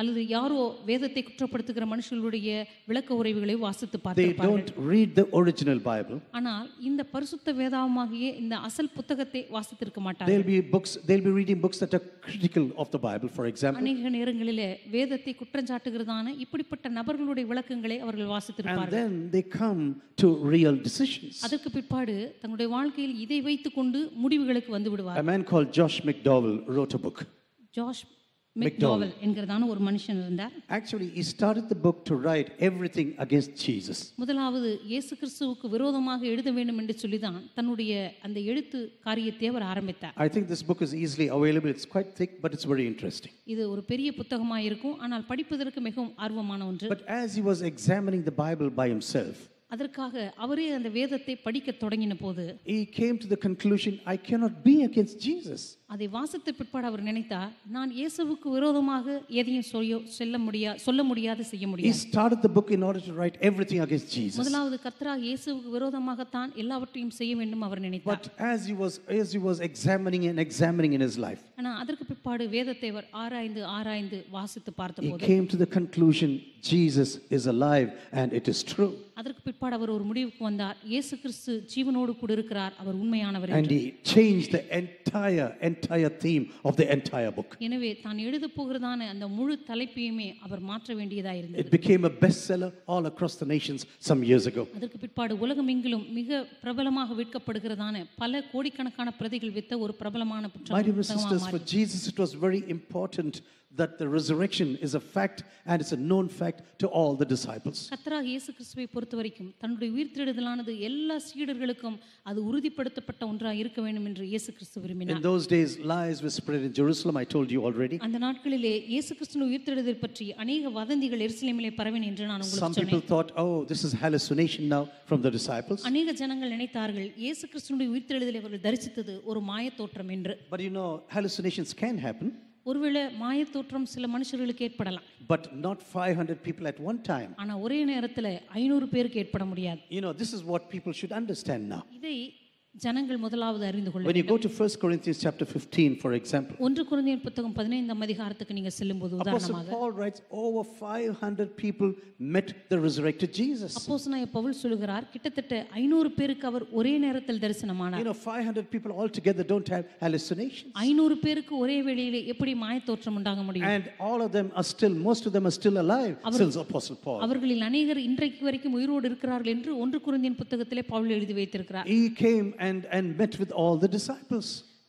அல்லது யாரோ வேதத்தை குற்றப்படுத்துகிற மனுஷர்களுடைய விளக்க உரைவுகளை வாசித்து பார்த்திருப்பார்கள் ஆனால் இந்த பரிசுத்த வேதாமாகிய இந்த அசல் புத்தகத்தை வாசித்திருக்க மாட்டார்கள் they'll be books they'll be reading books that are critical of the bible for example அநேக நேரங்களிலே வேதத்தை குற்றஞ்சாட்டுகிறதான இப்படிப்பட்ட நபர்களுடைய விளக்கங்களை அவர்கள் வாசித்திருப்பார்கள் and then they come to real decisions அதற்கு பிற்பாடு தங்களுடைய வாழ்க்கையில் இதை வைத்துக்கொண்டு முடிவுகளுக்கு வந்து விடுவார் a man called Josh McDowell wrote a book Josh McDowell என்கிறதான ஒரு மனுஷன் இருந்தார் actually he started the book to write everything against Jesus முதலாவது இயேசு கிறிஸ்துவுக்கு விரோதமாக எழுத வேண்டும் என்று சொல்லி தான் தன்னுடைய அந்த எழுத்து காரியத்தை அவர் ஆரம்பித்தார் I think this book is easily available it's quite thick but it's very interesting இது ஒரு பெரிய புத்தகமாக இருக்கும் ஆனால் படிப்பதற்கு மிகவும் ஆர்வமான ஒன்று but as he was examining the bible by himself அதற்காக அவரே அந்த வேதத்தை படிக்க தொடங்கின போது he came to the conclusion i cannot be against jesus அதை வாசித்த பிற்பாடு அவர் நினைத்தார் நான் இயேசுவுக்கு விரோதமாக எதையும் சொல்ல செல்ல முடியா சொல்ல முடியாது செய்ய முடியாது he started the book in order to write everything against jesus முதலாவது கர்த்தராக இயேசுவுக்கு விரோதமாக தான் எல்லாவற்றையும் செய்ய வேண்டும் அவர் நினைத்தார் but as he was as he was examining and examining in his life ஆனா அதற்கு பிற்பாடு வேதத்தை அவர் ஆராய்ந்து ஆராய்ந்து வாசித்து பார்த்தபோது he came to the conclusion jesus is alive and it is true அதற்கு பிற்பாடு அவர் ஒரு முடிவுக்கு வந்தார் இயேசு கிறிஸ்து ஜீவனோடு கூட இருக்கிறார் அவர் உண்மையானவர் and he changed the entire entire theme of the entire book. எனவே தான் எழுத போகிறதான அந்த முழு தலைப்பையுமே அவர் மாற்ற வேண்டியதா இருந்தது. It became a bestseller all across the nations some years ago. அதற்கு பிற்பாடு உலகமெங்கிலும் மிக பிரபலமாக விற்கப்படுகிறதான பல கோடிக்கணக்கான பிரதிகள் வித்த ஒரு பிரபலமான புத்தகமாக My dear sisters, for Jesus it was very important that the resurrection is a fact and it's a known fact to all the disciples இயேசு கிறிஸ்துவை தன்னுடைய உயிர்த்தெழுதலானது எல்லா சீடர்களுக்கும் அது உறுதிப்படுத்தப்பட்ட ஒன்றாக இருக்க வேண்டும் என்று இயேசு கிறிஸ்து விரும்பினார் in those days lies were spread in Jerusalem I told you already அந்த நாட்களிலே இயேசு கிறிஸ்துவின் உயிர்த்தெழுதல் பற்றி வதந்திகள் எருசலேமிலே பரவின என்று நான் உங்களுக்கு சொன்னேன் some people thought oh this is hallucination now from the disciples ஜனங்கள் நினைத்தார்கள் இயேசு கிறிஸ்துவின் உயிர்த்தெழுதலை அவர்கள் தரிசித்தது ஒரு தோற்றம் என்று but you know hallucinations can happen ஒருவேளை மாயத்தோற்றம் சில மனுஷர்களுக்கு ஏற்படலாம் but not 500 people at one time ஆனா ஒரே நேரத்துல 500 பேருக்கு ஏற்பட முடியாது you know this is what people should understand now இதை ஜனங்கள் முதலாவது அறிந்து கொள்ள When you go to 1 Corinthians chapter 15 for example 1 கொரிந்தியர் புத்தகம் 15 அதிகாரத்துக்கு நீங்க செல்லும்போது உதாரணமாக Apostle Paul writes over 500 people met the resurrected Jesus அப்போஸ்தலனாய Pavul சொல்கிறார் கிட்டத்தட்ட 500 பேருக்கு அவர் ஒரே நேரத்தில் தரிசனமானார் You know 500 people all together don't have hallucinations 500 பேருக்கு ஒரே வேளையிலே எப்படி மாயத்தோற்றம் உண்டாக முடியும் And all of them are still most of them are still alive says Apostle Paul அவர்களில் அநேகர் இன்றைக்கு வரைக்கும் உயிரோடு இருக்கிறார்கள் என்று 1 கொரிந்தியன் புத்தகத்திலே பவுல் எழுதி வைத்திருக்கிறார் He came and and, and met with all the disciples.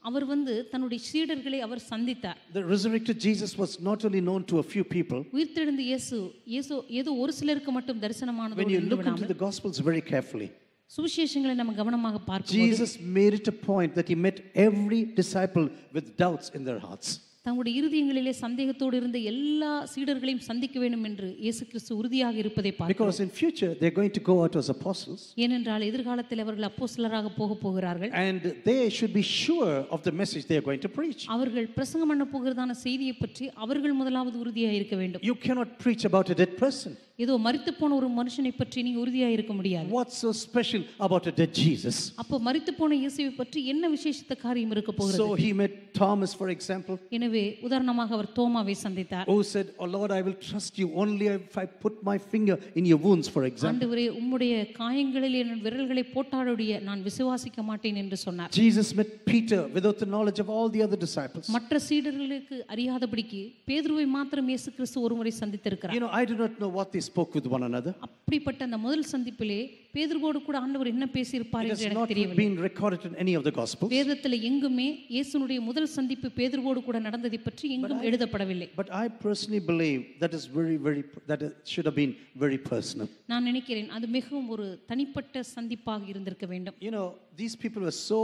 அவர் வந்து தன்னுடைய சீடர்களை அவர் சந்தித்தார் The resurrected Jesus was not only known to a few people. உயிர்த்தெழுந்த இயேசு இயேசு ஏதோ ஒரு சிலருக்கு மட்டும் தரிசனமானது When you look into the gospels very carefully. சுவிசேஷங்களை கவனமாக பார்க்கும்போது Jesus made it a point that he met every disciple with doubts in their hearts. தங்களுடைய இருதயங்களிலே சந்தேகத்தோடு இருந்த எல்லா சீடர்களையும் சந்திக்க வேண்டும் என்று இயேசு கிறிஸ்து உறுதியாக இருப்பதை because in future they're going to go out as apostles ஏனென்றால் எதிர்காலத்தில் அவர்கள் அப்போஸ்தலராக போக போகிறார்கள் and they should be sure of the message they are going to preach அவர்கள் பிரசங்கம் பண்ண போகிறதான செய்தியை பற்றி அவர்கள் முதலாவது உறுதியாக இருக்க வேண்டும் you cannot preach about a dead person What's மரித்து போன ஒரு மனுஷனை பற்றி நீ இருக்க முடியாது what's so special about a dead Jesus அப்ப மரித்து போன இயேசுவை பற்றி என்ன விசேஷத்த காரியம் இருக்க போகிறது so he met Thomas for example எனவே உதாரணமாக அவர் தோமாவை சந்தித்தார் who said oh lord i will trust you only if i put my finger in your wounds for example ஆண்டவரே உம்முடைய காயங்களில் என் விரல்களை போட்டாலுடைய நான் விசுவாசிக்க மாட்டேன் என்று சொன்னார் Jesus met Peter without the knowledge of all the other disciples மற்ற சீடர்களுக்கு அறியாதபடிக்கு பேதுருவை மாத்திரம் இயேசு கிறிஸ்து ஒருமுறை சந்தித்திருக்கிறார் spoke with one another. அப்படிப்பட்ட அந்த முதல் சந்திப்பிலே பேதுருவோடு கூட ஆண்டவர் என்ன பேசியிருப்பார் என்று எனக்கு தெரியவில்லை. Been recorded in any of the gospels. வேதத்தில் எங்குமே இயேசுனுடைய முதல் சந்திப்பு பேதுருவோடு கூட நடந்ததை பற்றி எங்கும் எழுதப்படவில்லை. But I personally believe that is very very that should have been very personal. நான் நினைக்கிறேன் அது மிகவும் ஒரு தனிப்பட்ட சந்திப்பாக இருந்திருக்க வேண்டும். You know these people were so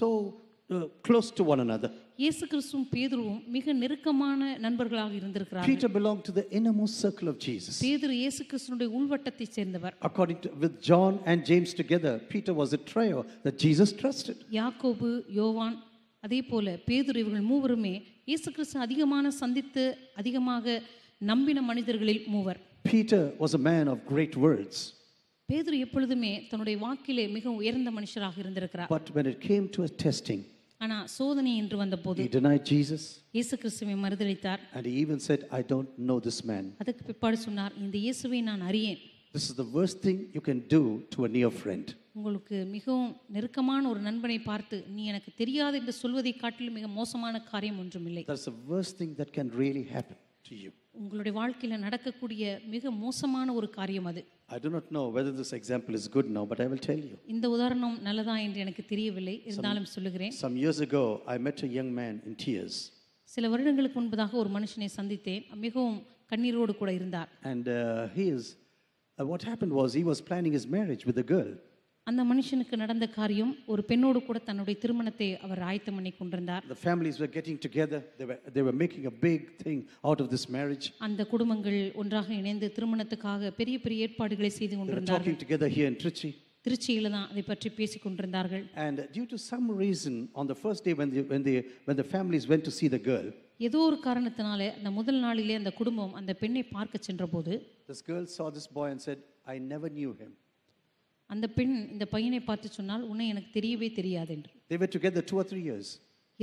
so uh, close to one another. இயேசு கிறிஸ்துவும் பேதுருவும் மிக நெருக்கமான நண்பர்களாக இருந்திருக்கிறார்கள் Peter belonged to the innermost circle of Jesus. பேதுரு இயேசு உள்வட்டத்தை சேர்ந்தவர். According to with John and James together, Peter was a trio that Jesus trusted. யாக்கோபு யோவான் அதே போல பேதுரு இவர்கள் மூவருமே இயேசு கிறிஸ்து அதிகமான சந்தித்து அதிகமாக நம்பின மனிதர்களில் மூவர். Peter was a man of great words. பேதுரு எப்பொழுதுமே தன்னுடைய வாக்கிலே மிக உயர்ந்த மனுஷராக இருந்திருக்கிறார். But when it came to a testing, ஆனா சோதனை என்று வந்தபோது he denied jesus இயேசு கிறிஸ்துவை மறுதலித்தார் and he even said i don't know this man அதுக்கு பிற்பாடு சொன்னார் இந்த இயேசுவை நான் அறியேன் this is the worst thing you can do to a near friend உங்களுக்கு மிகவும் நெருக்கமான ஒரு நண்பனை பார்த்து நீ எனக்கு தெரியாது என்று சொல்வதை காட்டிலும் மிக மோசமான காரியம் ஒன்றுமில்லை that's the worst thing that can really happen to you உங்களுடைய வாழ்க்கையில நடக்கக்கூடிய மிக மோசமான ஒரு காரியம் அது I do not know whether this example is good now but I will tell you இந்த உதாரணம் நல்லதா என்று எனக்கு தெரியவில்லை இருந்தாலும் சொல்லுகிறேன் some years ago I met a young man in tears சில வருடங்களுக்கு முன்பதாக ஒரு மனுஷனை சந்தித்தேன் மிகவும் கண்ணீரோடு கூட இருந்தார் and uh, he is uh, what happened was he was planning his marriage with a girl அந்த மனுஷனுக்கு நடந்த காரியம் ஒரு பெண்ணோடு கூட தன்னுடைய திருமணத்தை அவர் ஆயத்தம் பண்ணி கொண்டிருந்தார் the families were getting together they were they were making a big thing out of this marriage அந்த குடும்பங்கள் ஒன்றாக இணைந்து திருமணத்துக்காக பெரிய பெரிய ஏற்பாடுகளை செய்து கொண்டிருந்தார்கள் talking together here in Trichy திருச்சியில தான் அதை பற்றி பேசிக் கொண்டிருந்தார்கள் and due to some reason on the first day when the when the when the families went to see the girl ஏதோ ஒரு காரணத்தினால அந்த முதல் நாளிலே அந்த குடும்பம் அந்த பெண்ணை பார்க்க சென்றபோது this girl saw this boy and said i never knew him அந்த பெண் இந்த பையனை பார்த்து சொன்னால் உன்னை எனக்கு தெரியவே தெரியாது என்று they were together two or three years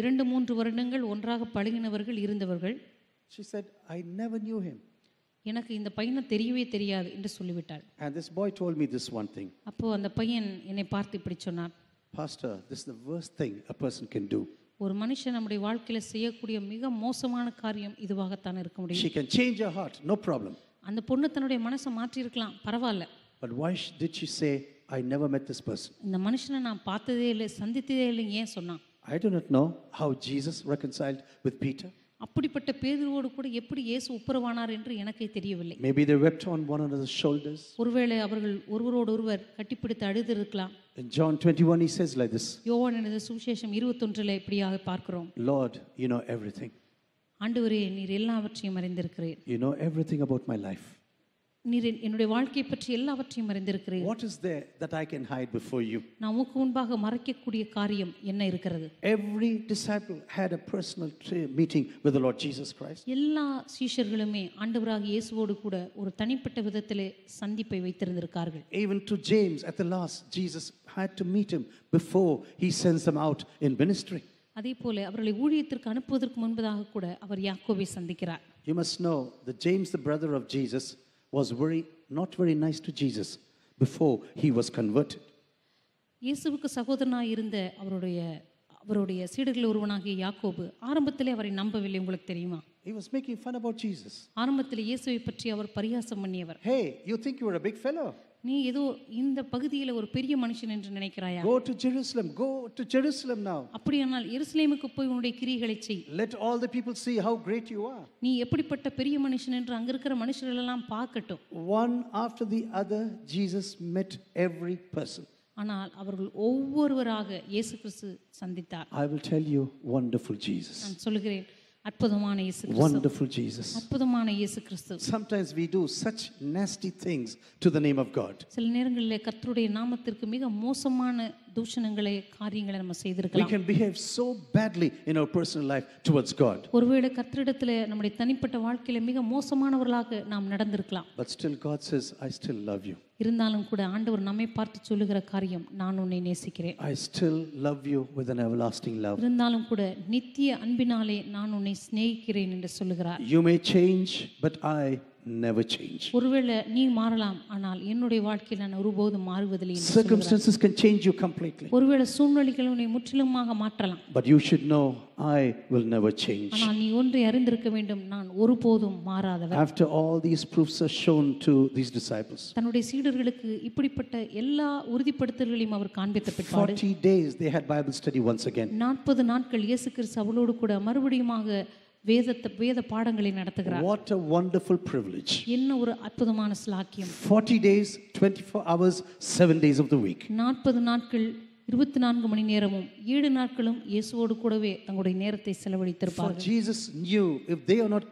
இரண்டு மூன்று வருடங்கள் ஒன்றாக பழகினவர்கள் இருந்தவர்கள் she said i never knew him எனக்கு இந்த பையனை தெரியவே தெரியாது என்று சொல்லிவிட்டாள் and this boy told me this one thing அப்போ அந்த பையன் என்னை பார்த்து இப்படி சொன்னார் pastor this is the worst thing a person can do ஒரு மனுஷன் நம்முடைய வாழ்க்கையில செய்யக்கூடிய மிக மோசமான காரியம் இதுவாகத்தான் இருக்க முடியும் she can change her heart no problem அந்த பொண்ணு தன்னுடைய மனசை மாற்றி இருக்கலாம் பரவாயில்ல but why did she say I never met this person இந்த மனுஷனை நான் பார்த்ததே இல்லை சந்தித்ததே இல்லை ஏன் சொன்னான் I don't not know how Jesus reconciled with Peter அப்படிப்பட்ட பேதுருவோடு கூட எப்படி இயேசு ஒப்புரவானார் என்று எனக்கே தெரியவில்லை maybe they wept on one another's shoulders ஒருவேளை அவர்கள் ஒருவரோடு ஒருவர் கட்டிப்பிடித்து அழுது இருக்கலாம் in john 21 he says like this யோவான் எழுதிய சுவிசேஷம் 21 ல இப்படியாக பார்க்கிறோம் lord you know everything ஆண்டவரே நீர் எல்லாவற்றையும் அறிந்திருக்கிறீர் you know everything about my life நீர் என்னுடைய வாழ்க்கையை பற்றி எல்லாவற்றையும் அறிந்திருக்கிறீர் what is there that I can hide before you நான் உங்களுக்கு முன்பாக மறைக்கக்கூடிய காரியம் என்ன இருக்கிறது every disciple had a personal meeting with Lord Jesus Christ எல்லா சீஷர்களுமே ஆண்டவராக இயேசுவோடு கூட ஒரு தனிப்பட்ட விதத்திலே சந்திப்பை வைத்திருந்திருக்கார்கள் even to James at the last Jesus had to meet him before he sends them out in ministry அதே போல அவர்களை ஊழியத்திற்கு அனுப்புவதற்கு முன்பதாக கூட அவர் யாக்கோவை சந்திக்கிறார் You must know that James, the brother of Jesus, was very, not very nice to Jesus before he was converted. இயேசுவுக்கு சகோதரனாக இருந்த அவருடைய அவருடைய சீடர்கள் ஒருவனாகிய யாக்கோபு ஆரம்பத்திலே அவரை நம்பவில்லை உங்களுக்கு தெரியுமா He was making fun about Jesus. ஆரம்பத்தில் இயேசுவை பற்றி அவர் பரியாசம் பண்ணியவர் Hey, you think you are a big fellow? நீ ஏதோ இந்த பகுதியில் ஒரு பெரிய மனுஷன் என்று நினைக்கிறாயா go to Jerusalem go to Jerusalem now அப்படியானால் எருசலேமுக்கு போய் உன்னுடைய கிரியைகளை செய் let all the people see how great you are நீ எப்படிப்பட்ட பெரிய மனுஷன் என்று அங்க இருக்கிற மனுஷர்கள் எல்லாம் பார்க்கட்டும் one after the other jesus met every person ஆனால் அவர்கள் ஒவ்வொருவராக இயேசு கிறிஸ்து சந்தித்தார் i will tell you wonderful jesus நான் சொல்கிறேன் Wonderful Jesus. Sometimes we do such nasty things to the name of God. தூஷணங்களை காரியங்களை நம்ம செய்திருக்கலாம் we can behave so badly in our personal life towards god ஒருவேளை கர்த்தரிடத்தில் நம்முடைய தனிப்பட்ட வாழ்க்கையில மிக மோசமானவர்களாக நாம் நடந்திருக்கலாம் but still god says i still love you இருந்தாலும் கூட ஆண்டவர் நம்மை பார்த்து சொல்லுகிற காரியம் நான் உன்னை நேசிக்கிறேன் i still love you with an everlasting love இருந்தாலும் கூட நித்திய அன்பினாலே நான் உன்னை சிநேகிக்கிறேன் என்று சொல்லுகிறார் you may change but i never change. ஒருவேளை நீ மாறலாம் ஆனால் என்னுடைய வாழ்க்கையில் நான் ஒருபோதும் மாறுவதில்லை Circumstances can change you completely. ஒருவேளை சூழ்நிலைகள் உன்னை முற்றிலுமாக மாற்றலாம். But you should know I will never change. ஆனால் நீ ஒன்றை அறிந்திருக்க வேண்டும் நான் ஒருபோதும் மாறாதவர். After all these proofs are shown to these disciples. தன்னுடைய சீடர்களுக்கு இப்படிப்பட்ட எல்லா உறுதிப்படுத்தல்களையும் அவர் காண்பித்த பிற்பாடு 40 days they had Bible study once again. 40 நாட்கள் இயேசு கிறிஸ்து அவளோடு கூட மறுபடியுமாக வேதத்தை வேத பாடங்களை நடத்துகிறார் வாட் a wonderful privilege என்ன ஒரு அற்புதமான சலாக்கியம் 40 days 24 hours 7 days of the week 40 நாட்கள் இருபத்தி நான்கு மணி நேரமும் ஏழு நாட்களும் இயேசுவோடு கூடவே தங்களுடைய நேரத்தை செலவழித்திருப்பார் Jesus knew if they are not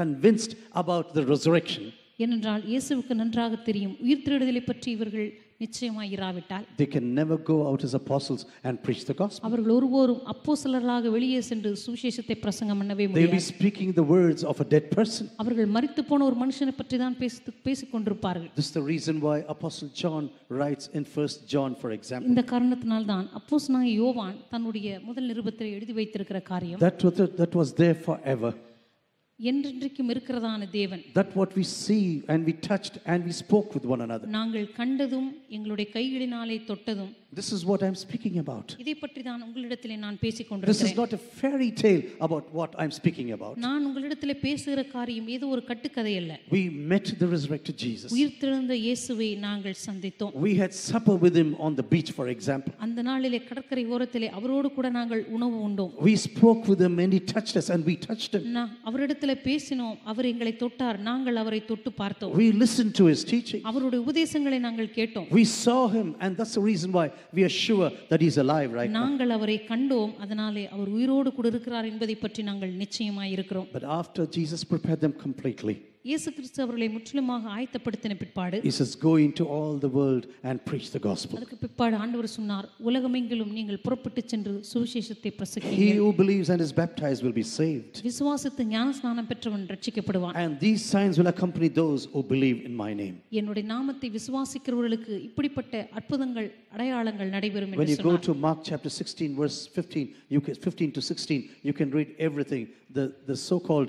convinced about the resurrection ஏனென்றால் இயேசுவுக்கு நன்றாக தெரியும் உயிர்த்தெழுதலை பற்றி இவர்கள் நிச்சயமாய் இராவிட்டால் they can never go out as apostles and preach the gospel அவர்கள் ஒருவரும் அப்போஸ்தலர்களாக வெளியே சென்று சுவிசேஷத்தை பிரசங்கம் பண்ணவே முடியாது they will be speaking the words of a dead person அவர்கள் மரித்து போன ஒரு மனுஷனை பற்றி தான் பேசி பேசிக் கொண்டிருப்பார்கள் this is the reason why apostle john writes in first john for example இந்த காரணத்தினால் தான் அப்போஸ்தலனாகிய யோவான் தன்னுடைய முதல் நிருபத்தில் எழுதி வைத்திருக்கிற காரியம் that was that was there forever என்றென்றைக்கும் இருக்கிறதான தேவன் that what we see and we touched and we spoke with one another நாங்கள் கண்டதும் எங்களுடைய கைகளினாலே தொட்டதும் this is what i'm speaking about பற்றி தான் நான் பேசிக் கொண்டிருக்கிறேன் this is not a fairy tale about what i'm speaking about நான் பேசுகிற காரியம் ஒரு கட்டுக்கதை அல்ல we met the resurrected jesus உயிர்த்தெழுந்த இயேசுவை நாங்கள் சந்தித்தோம் we had supper with him on the beach for example அந்த நாளிலே கடற்கரை ஓரத்திலே அவரோடு கூட நாங்கள் உணவு உண்டோம் we spoke with him and he touched us and we touched him அவரிடத்தில் இடத்துல பேசினோம் அவர் எங்களை தொட்டார் நாங்கள் அவரை தொட்டு பார்த்தோம் we listened to his teaching அவருடைய உபதேசங்களை நாங்கள் கேட்டோம் we saw him and that's the reason why we are sure that he is alive right நாங்கள் அவரை கண்டோம் அதனாலே அவர் உயிரோடு கூட இருக்கிறார் என்பதை பற்றி நாங்கள் நிச்சயமாய் இருக்கிறோம் but after jesus prepared them completely இயேசு கிறிஸ்து அவர்களை முற்றிலுமாக ஆயத்தப்படுத்தின பிற்பாடு he says go into all the world and preach the gospel அதுக்கு பிற்பாடு ஆண்டவர் சொன்னார் உலகமெங்கிலும் நீங்கள் புறப்பட்டு சென்று சுவிசேஷத்தை பிரசங்கியுங்கள் he who believes and is baptized will be saved விசுவாசித்து ஞானஸ்நானம் பெற்றவன் ரட்சிக்கப்படுவான் and these signs will accompany those who believe in my name என்னுடைய நாமத்தை விசுவாசிக்கிறவர்களுக்கு இப்படிப்பட்ட அற்புதங்கள் அடையாளங்கள் நடைபெறும் என்று சொன்னார் when you go to mark chapter 16 verse 15 you can 15 to 16 you can read everything the the so called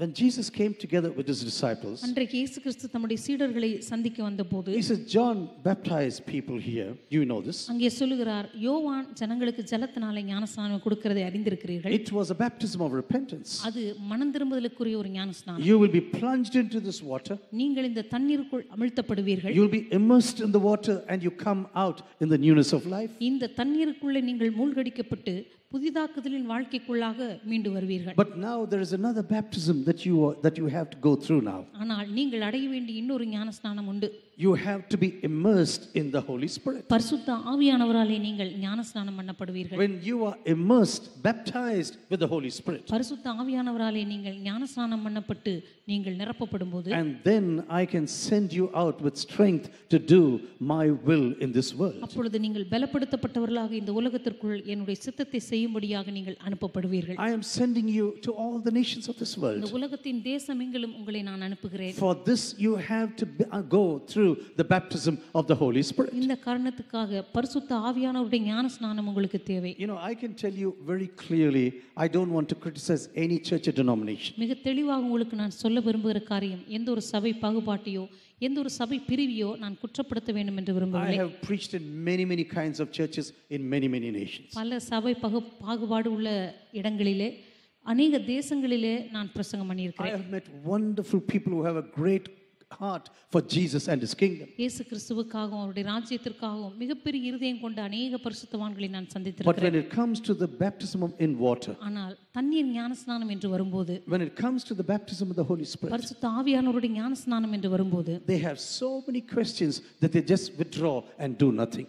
when Jesus came together with his disciples, he said John baptized people here you know this it was a baptism of repentance you will be plunged into this water you will be immersed in the water and you come out in the newness of life புதிதாக்குதலின் வாழ்க்கைக்குள்ளாக மீண்டு வருவீர்கள் but now there is another baptism that you that you have to go through now ஆனால் நீங்கள் அடைய வேண்டிய இன்னொரு ஞானஸ்நானம் உண்டு you have to be immersed in the holy spirit when you are immersed baptized with the holy spirit and then i can send you out with strength to do my will in this world i am sending you to all the nations of this world for this you have to uh, go through through the baptism of the Holy Spirit. You know, I can tell you very clearly, I don't want to criticize any church denomination. எந்த ஒரு சபை பிரிவியோ நான் குற்றப்படுத்த வேண்டும் என்று விரும்பவில்லை I have preached in many many kinds of churches in many many nations பல சபை பாகுபாடு உள்ள இடங்களிலே அநேக தேசங்களிலே நான் பிரசங்கம் பண்ணியிருக்கிறேன் I have met wonderful people who have a great heart for Jesus and his kingdom. But when it comes to the baptism in water. when it comes to the baptism of the Holy Spirit. they have so many questions that they just withdraw and do nothing.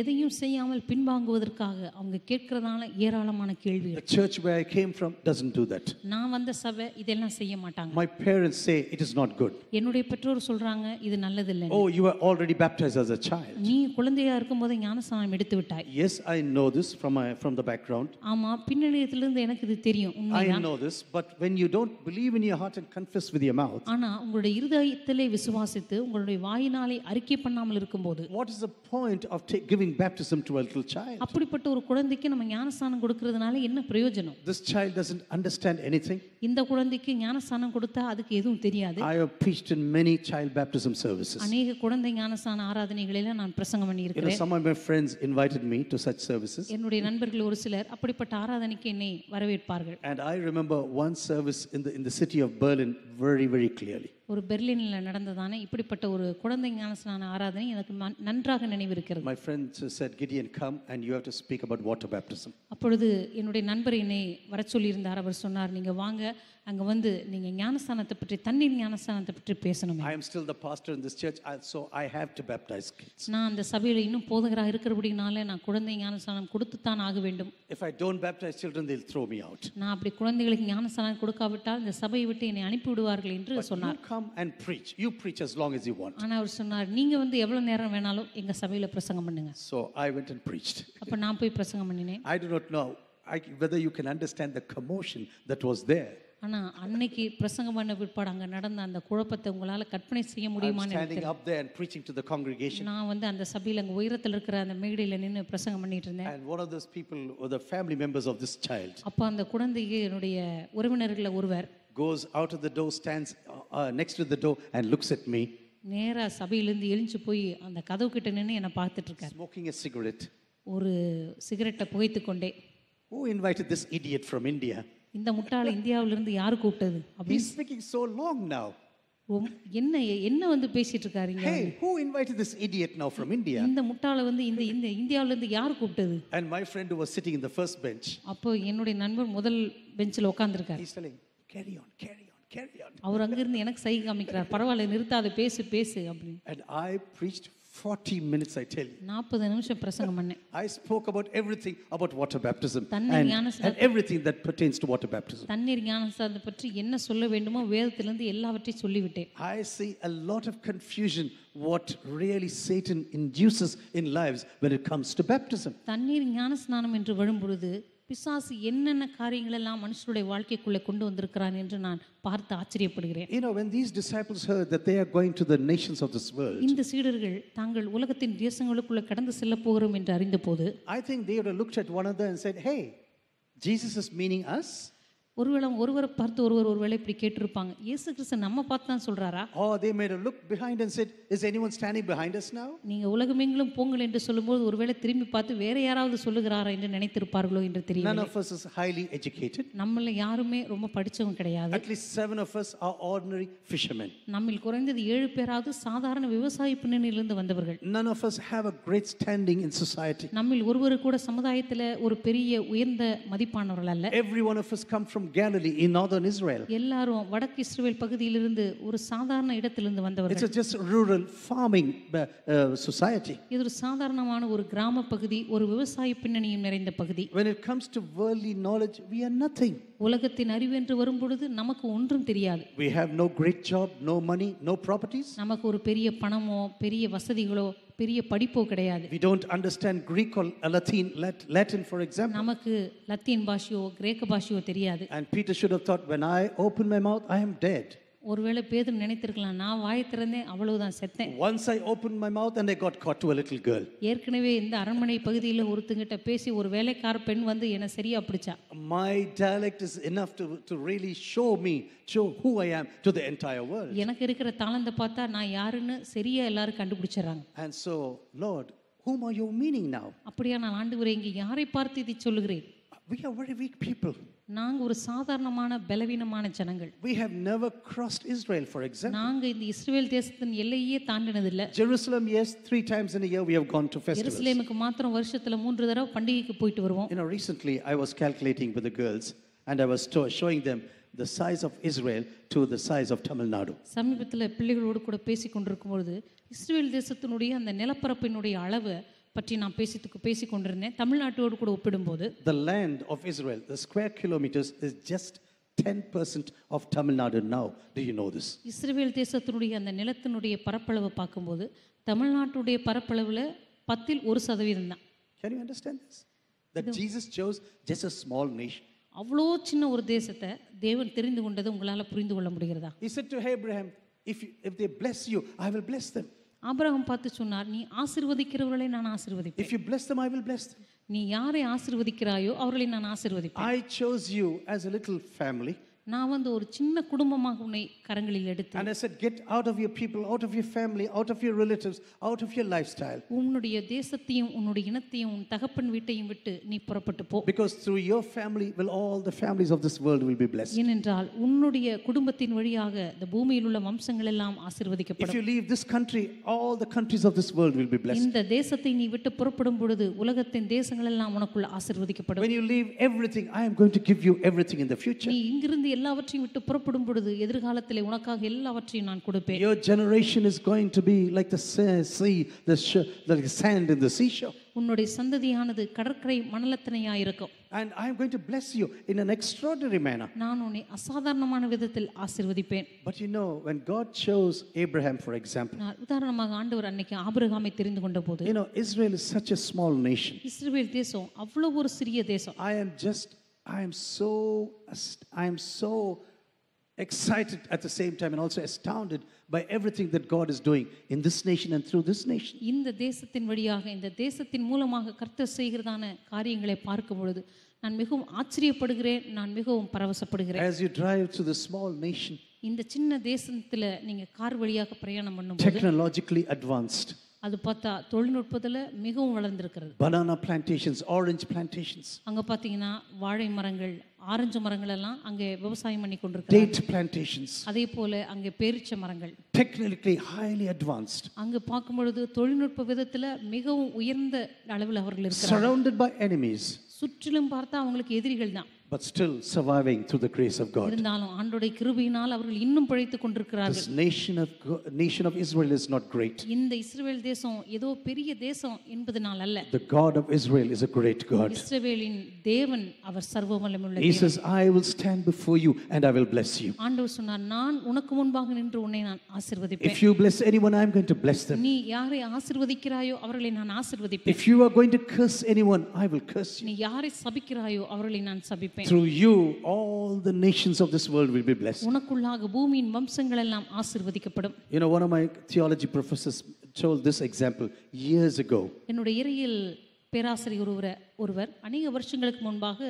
எதையும் செய்யாமல் பின்வாங்குவதற்காக அவங்க கேட்கறதால ஏராளமான கேள்வி The church where I came from doesn't do that. நான் வந்த சபை இதெல்லாம் செய்ய மாட்டாங்க. My parents say it is not good. என்னுடைய பெற்றோர் சொல்றாங்க இது நல்லது இல்லை. Oh you were already baptized as a child. நீ குழந்தையா இருக்கும்போது ஞானஸ்நானம் எடுத்து விட்டாய். Yes I know this from my from the background. ஆமா பின்னணியிலிருந்து எனக்கு இது தெரியும் உண்மைதான். I know this but when you don't believe in your heart and confess with your mouth. ஆனா உங்களுடைய இருதயத்திலே விசுவாசித்து உங்களுடைய வாயினாலே அறிக்கை பண்ணாமல் இருக்கும்போது What is the point of taking giving baptism to a little child. அப்படிப்பட்ட ஒரு குழந்தைக்கு நம்ம ஞானஸ்நானம் கொடுக்கிறதுனால என்ன பிரயோஜனம்? This child doesn't understand anything. இந்த குழந்தைக்கு ஞானஸ்நானம் கொடுத்தா அதுக்கு எதுவும் தெரியாது. I have preached in many child baptism services. अनेक குழந்தை ஞானஸ்நான ஆராதனைகளில நான் பிரசங்கம் You know, Some of my friends invited me to such services. என்னுடைய நண்பர்கள் ஒரு சிலர் அப்படிப்பட்ட ஆராதனைக்கு என்னை வரவேற்பார்கள். And I remember one service in the in the city of Berlin very very clearly. ஒரு பெர்லினில் நடந்ததான இப்படிப்பட்ட ஒரு குழந்தை ஞானஸ்நான ஆராதனை எனக்கு நன்றாக நினைவிருக்கிறது my friend said gideon come and you have to speak about water baptism அப்பொழுது என்னுடைய நண்பர் என்னை வர சொல்லியிருந்தார் அவர் சொன்னார் நீங்க வாங்க அங்க வந்து நீங்க ஞானஸ்தானத்தை பற்றி தண்ணீர் ஞானஸ்தானத்தை பற்றி பேசணும் I am still the pastor in this church so I have to baptize kids நான் அந்த சபையில இன்னும் போதகராக இருக்கிறபடினால நான் குழந்தை ஞானஸ்தானம் கொடுத்து தான் ஆக வேண்டும் if I don't baptize children they'll throw throw me out நான் அப்படி குழந்தைகளுக்கு ஞானஸ்தானம் கொடுக்காவிட்டால் இந்த சபையை விட்டு என்னை அனுப்பி விடுவார்கள் என்று சொன்னார் come and preach you preach as long as you want ஆனா அவர் சொன்னார் நீங்க வந்து எவ்வளவு நேரம் வேணாலும் எங்க சபையில பிரசங்கம் பண்ணுங்க so i went and preached அப்ப நான் போய் பிரசங்கம் பண்ணினேன் i do not know I, whether you can understand the commotion that was there ஆனால் அன்னைக்கு பிரசங்கம் பண்ண விற்பாடு அங்கே நடந்த அந்த குழப்பத்தை உங்களால் கற்பனை செய்ய முடியுமான்னு நான் வந்து அந்த சபையில் அங்கே உயரத்தில் இருக்கிற அந்த மேடையில் நின்று பிரசங்கம் பண்ணிட்டு இருந்தேன் and one of those people were the family members of this அப்போ அந்த குழந்தைக்கு என்னுடைய உறவினர்களில் ஒருவர் goes out of the door stands uh, uh, next to the door and looks at me நேரா சபையிலிருந்து எழுந்து போய் அந்த கதவு கிட்ட நின்று என்னை பார்த்துட்டு இருக்காரு smoking a cigarette ஒரு சிகரெட்டை புகைத்து கொண்டே who invited this idiot from india இந்த முட்டாள் இருந்து யார் கூப்பிட்டது அப்படின்னு ஸ்பீக்கிங் சோ லாங் நவ் என்ன என்ன வந்து பேசிட்டு இருக்காருங்க hey who invited this idiot now from India இந்த முட்டாள வந்து இந்த இந்த இந்தியாவுல இருந்து யார் கூப்பிட்டது and my friend was sitting in the first bench அப்போ என்னுடைய நண்பர் முதல் பெஞ்சில் உட்கார்ந்திருக்கார் is telling carry on carry on carry on அவர் அங்க இருந்து எனக்கு சை காமிக்கிறார் பரவாயில்லை நிறுத்தாத பேசு பேசு அப்படின்னு and i preached forty minutes I tell நாற்பது நிமிஷம் பிரசங்கம் பண்ணேன் I spoke about everything about water baptism தண்ணீர் ஞானஸ்நானம் everything that pertains to water baptism தண்ணீர் ஞானஸ்நானத்தை பற்றி என்ன சொல்ல வேண்டுமோ வேதத்திலிருந்து எல்லாவற்றையும் சொல்லிவிட்டேன் ஐ see a lot of confusion what really Satan induces in lives when it comes to baptism தண்ணீர் ஞானஸ்நானம் என்று வரும்பொழுது பிசாசு என்னென்ன காரியங்களெல்லாம் மனுஷனுடைய வாழ்க்கைக்குள்ளே கொண்டு வந்திருக்கிறான் என்று நான் பார்த்து ஆச்சரியப்படுகிறேன் you know when these disciples heard that they are going to the nations of this world இந்த சீடர்கள் தாங்கள் உலகத்தின் தேசங்களுக்குள்ள கடந்து செல்ல போகிறோம் என்று அறிந்தபோது i think they would have looked at one another and said hey jesus is meaning us ஒருவேளை ஒருவரை பார்த்து ஒருவர் ஒருவேளை இப்படி கேட்டிருப்பாங்க இயேசு கிறிஸ்து நம்ம பார்த்து தான் சொல்றாரா oh they made look behind and said is anyone standing behind us now நீங்க உலகமெங்கிலும் போங்கள் என்று சொல்லும்போது ஒருவேளை திரும்பி பார்த்து வேற யாராவது சொல்லுகிறாரா என்று நினைத்திருப்பார்களோ என்று தெரியும் நான் of us is highly educated நம்மள யாருமே ரொம்ப படிச்சவங்க கிடையாது at least seven of us are ordinary fishermen நம்மில் குறைந்தது ஏழு பேராவது சாதாரண விவசாய பின்னணியிலிருந்து வந்தவர்கள் none of us have a great standing in society நம்மில் ஒருவர் கூட சமுதாயத்தில் ஒரு பெரிய உயர்ந்த மதிப்பானவர்கள் அல்ல every one of us come from from Galilee in northern Israel. எல்லாரும் வடக்கு இஸ்ரேல் பகுதியிலிருந்து ஒரு சாதாரண இடத்திலிருந்து வந்தவர்கள். It's a just rural farming uh, uh, society. இது ஒரு சாதாரணமான ஒரு கிராம பகுதி, ஒரு விவசாய பின்னணியும் நிறைந்த பகுதி. When it comes to worldly knowledge, we are nothing. உலகத்தின் அறிவு என்று வரும் பொழுது நமக்கு ஒன்றும் தெரியாது. We have no great job, no money, no properties. நமக்கு ஒரு பெரிய பணமோ பெரிய வசதிகளோ பெரிய படிப்போ கிடையாது we don't understand greek or latin latin for example நமக்கு லத்தீன் பாஷையோ கிரேக்க பாஷையோ தெரியாது and peter should have thought when i open my mouth i am dead ஒருவேளை பேதம் நினைத்திருக்கலாம் நான் வாய் திறந்தேன் அவ்வளவுதான் செத்தேன் once i opened my mouth and i got caught to a little girl ஏற்கனவே இந்த அரண்மனை பகுதியில் ஒருத்தங்கிட்ட பேசி ஒரு வேலைக்கார பெண் வந்து என்ன சரியா பிடிச்சா my dialect is enough to to really show me show who i am to the entire world எனக்கு இருக்கிற தாளந்தை பார்த்தா நான் யாருன்னு சரியா எல்லாரும் கண்டுபிடிச்சறாங்க and so lord whom are you meaning now அப்படியே நான் ஆண்டவரே இங்க யாரை பார்த்து இது சொல்லுகிறேன் we are very weak people நாங்க ஒரு சாதாரணமான பலவீனமான ஜனங்கள் we have never crossed israel for example நாங்க இந்த இஸ்ரேல் தேசத்தின் எல்லையே தாண்டினது இல்ல jerusalem yes three times in a year we have gone to festivals எருசலேமுக்கு மாத்திரம் வருஷத்துல மூன்று தடவை பண்டிகைக்கு போயிட்டு வருவோம் you know recently i was calculating with the girls and i was showing them the size of Israel to the size of Tamil Nadu. சமீபத்தில் பிள்ளைகளோடு கூட பேசி பொழுது இஸ்ரேல் தேசத்தினுடைய அந்த நிலப்பரப்பினுடைய அளவு பற்றி நான் பேசிட்டு பேசி கொண்டிருந்தேன் தமிழ்நாட்டோடு கூட ஒப்பிடும்போது the land of Israel the square kilometers is just 10% of Tamil Nadu now do you know this Israel தேசத்தினுடைய அந்த நிலத்தினுடைய பரப்பளவு பார்க்கும்போது தமிழ்நாட்டுடைய பரப்பளவுல பத்தில் ஒரு சதவீதம் தான் can you understand this that Jesus chose just a small nation அவ்வளோ சின்ன ஒரு தேசத்தை தேவன் தெரிந்து கொண்டது உங்களால புரிந்து கொள்ள முடிகிறதா he said to Abraham if you, if they bless you i will bless them ஆபிரகாம் பார்த்து சொன்னார் நீ ஆசீர்வதிக்கிறவர்களை நான் ஆசீர்வதிப்பேன் if you bless them i will bless நீ யாரை ஆசீர்வதிக்கிறாயோ அவர்களை நான் ஆசீர்வதிப்பேன் i chose you as a little family நான் வந்து ஒரு சின்ன குடும்பமாக உன்னை கரங்களில் and i said get out of your people out of your family out of your relatives out of your lifestyle உன்னுடைய தேசத்தையும் உன்னுடைய இனத்தையும் உன் தகப்பன் வீட்டையும் விட்டு நீ புறப்பட்டு போ because through your family will all the families of this world will be blessed ஏனென்றால் உன்னுடைய குடும்பத்தின் வழியாக இந்த பூமியில் உள்ள வம்சங்கள் எல்லாம் ஆசீர்வதிக்கப்படும் if you leave this country all the countries of this world will be blessed இந்த தேசத்தை நீ விட்டு புறப்படும் பொழுது உலகத்தின் தேசங்கள் எல்லாம் உனக்குள்ள ஆசீர்வதிக்கப்படும் when you leave everything i am going to give you everything in the future நீ இங்கிருந்து எல்லாவற்றையும் விட்டு புறப்படும் பொழுது எதிர்காலத்தில் உனக்காக எல்லாவற்றையும் நான் கொடுப்பேன் your generation is going to be like the sea the, the sand in the seashore உன்னுடைய சந்ததியானது கடற்கரை மணலத்தினையா இருக்கும் and i am going to bless you in an extraordinary manner நான் உன்னை அசாதாரணமான விதத்தில் ஆசீர்வதிப்பேன் but you know when god chose abraham for example உதாரணமாக ஆண்டவர் அன்னைக்கு ஆபிரகாமை தெரிந்து கொண்ட போது you know israel is such a small nation Israel தேசம் அவ்வளவு ஒரு சிறிய தேசம் i am just I am so, I am so excited at the same time and also astounded by everything that God is doing in this nation and through this nation. இந்த தேசத்தின் வழியாக இந்த தேசத்தின் மூலமாக கர்த்தர் செய்கிறதான காரியங்களை பார்க்கும் பொழுது நான் மிகவும் ஆச்சரியப்படுகிறேன் நான் மிகவும் பரவசப்படுகிறேன் as you drive through the small nation இந்த சின்ன தேசத்துல நீங்க கார் வழியாக பிரயாணம் பண்ணும்போது technologically advanced அது பார்த்தா தொழில்நுட்பத்தில் மிகவும் வளர்ந்துருக்கிறது பனானா பிளான்டேஷன்ஸ் ஆரஞ்சு பிளான்டேஷன்ஸ் அங்கே பார்த்தீங்கன்னா வாழை மரங்கள் ஆரஞ்சு மரங்கள் எல்லாம் அங்கே விவசாயம் பண்ணி கொண்டிருக்கிறாங்க டேட் பிளான்டேஷன்ஸ் அதே போல அங்கே பேரிச்ச மரங்கள் டெக்னிக்கலி ஹைலி அட்வான்ஸ்ட் அங்கே பார்க்கும் பொழுது தொழில்நுட்ப விதத்தில் மிகவும் உயர்ந்த அளவில் அவர்கள் இருக்கிறார் சரவுண்டட் பை எனிமீஸ் சுற்றிலும் பார்த்தா அவங்களுக்கு எதிரிகள் தான் but still surviving through the grace of God. This nation of nation of Israel is not great. The God of Israel is a great God. He says I will stand before you and I will bless you. If you bless anyone I am going to bless them. If you are going to curse anyone I will curse you through you all the nations of this world will be blessed you know one of my theology professors told this example years ago பேராசிரியர் ஒருவர் ஒருவர் அநேக வருஷங்களுக்கு முன்பாக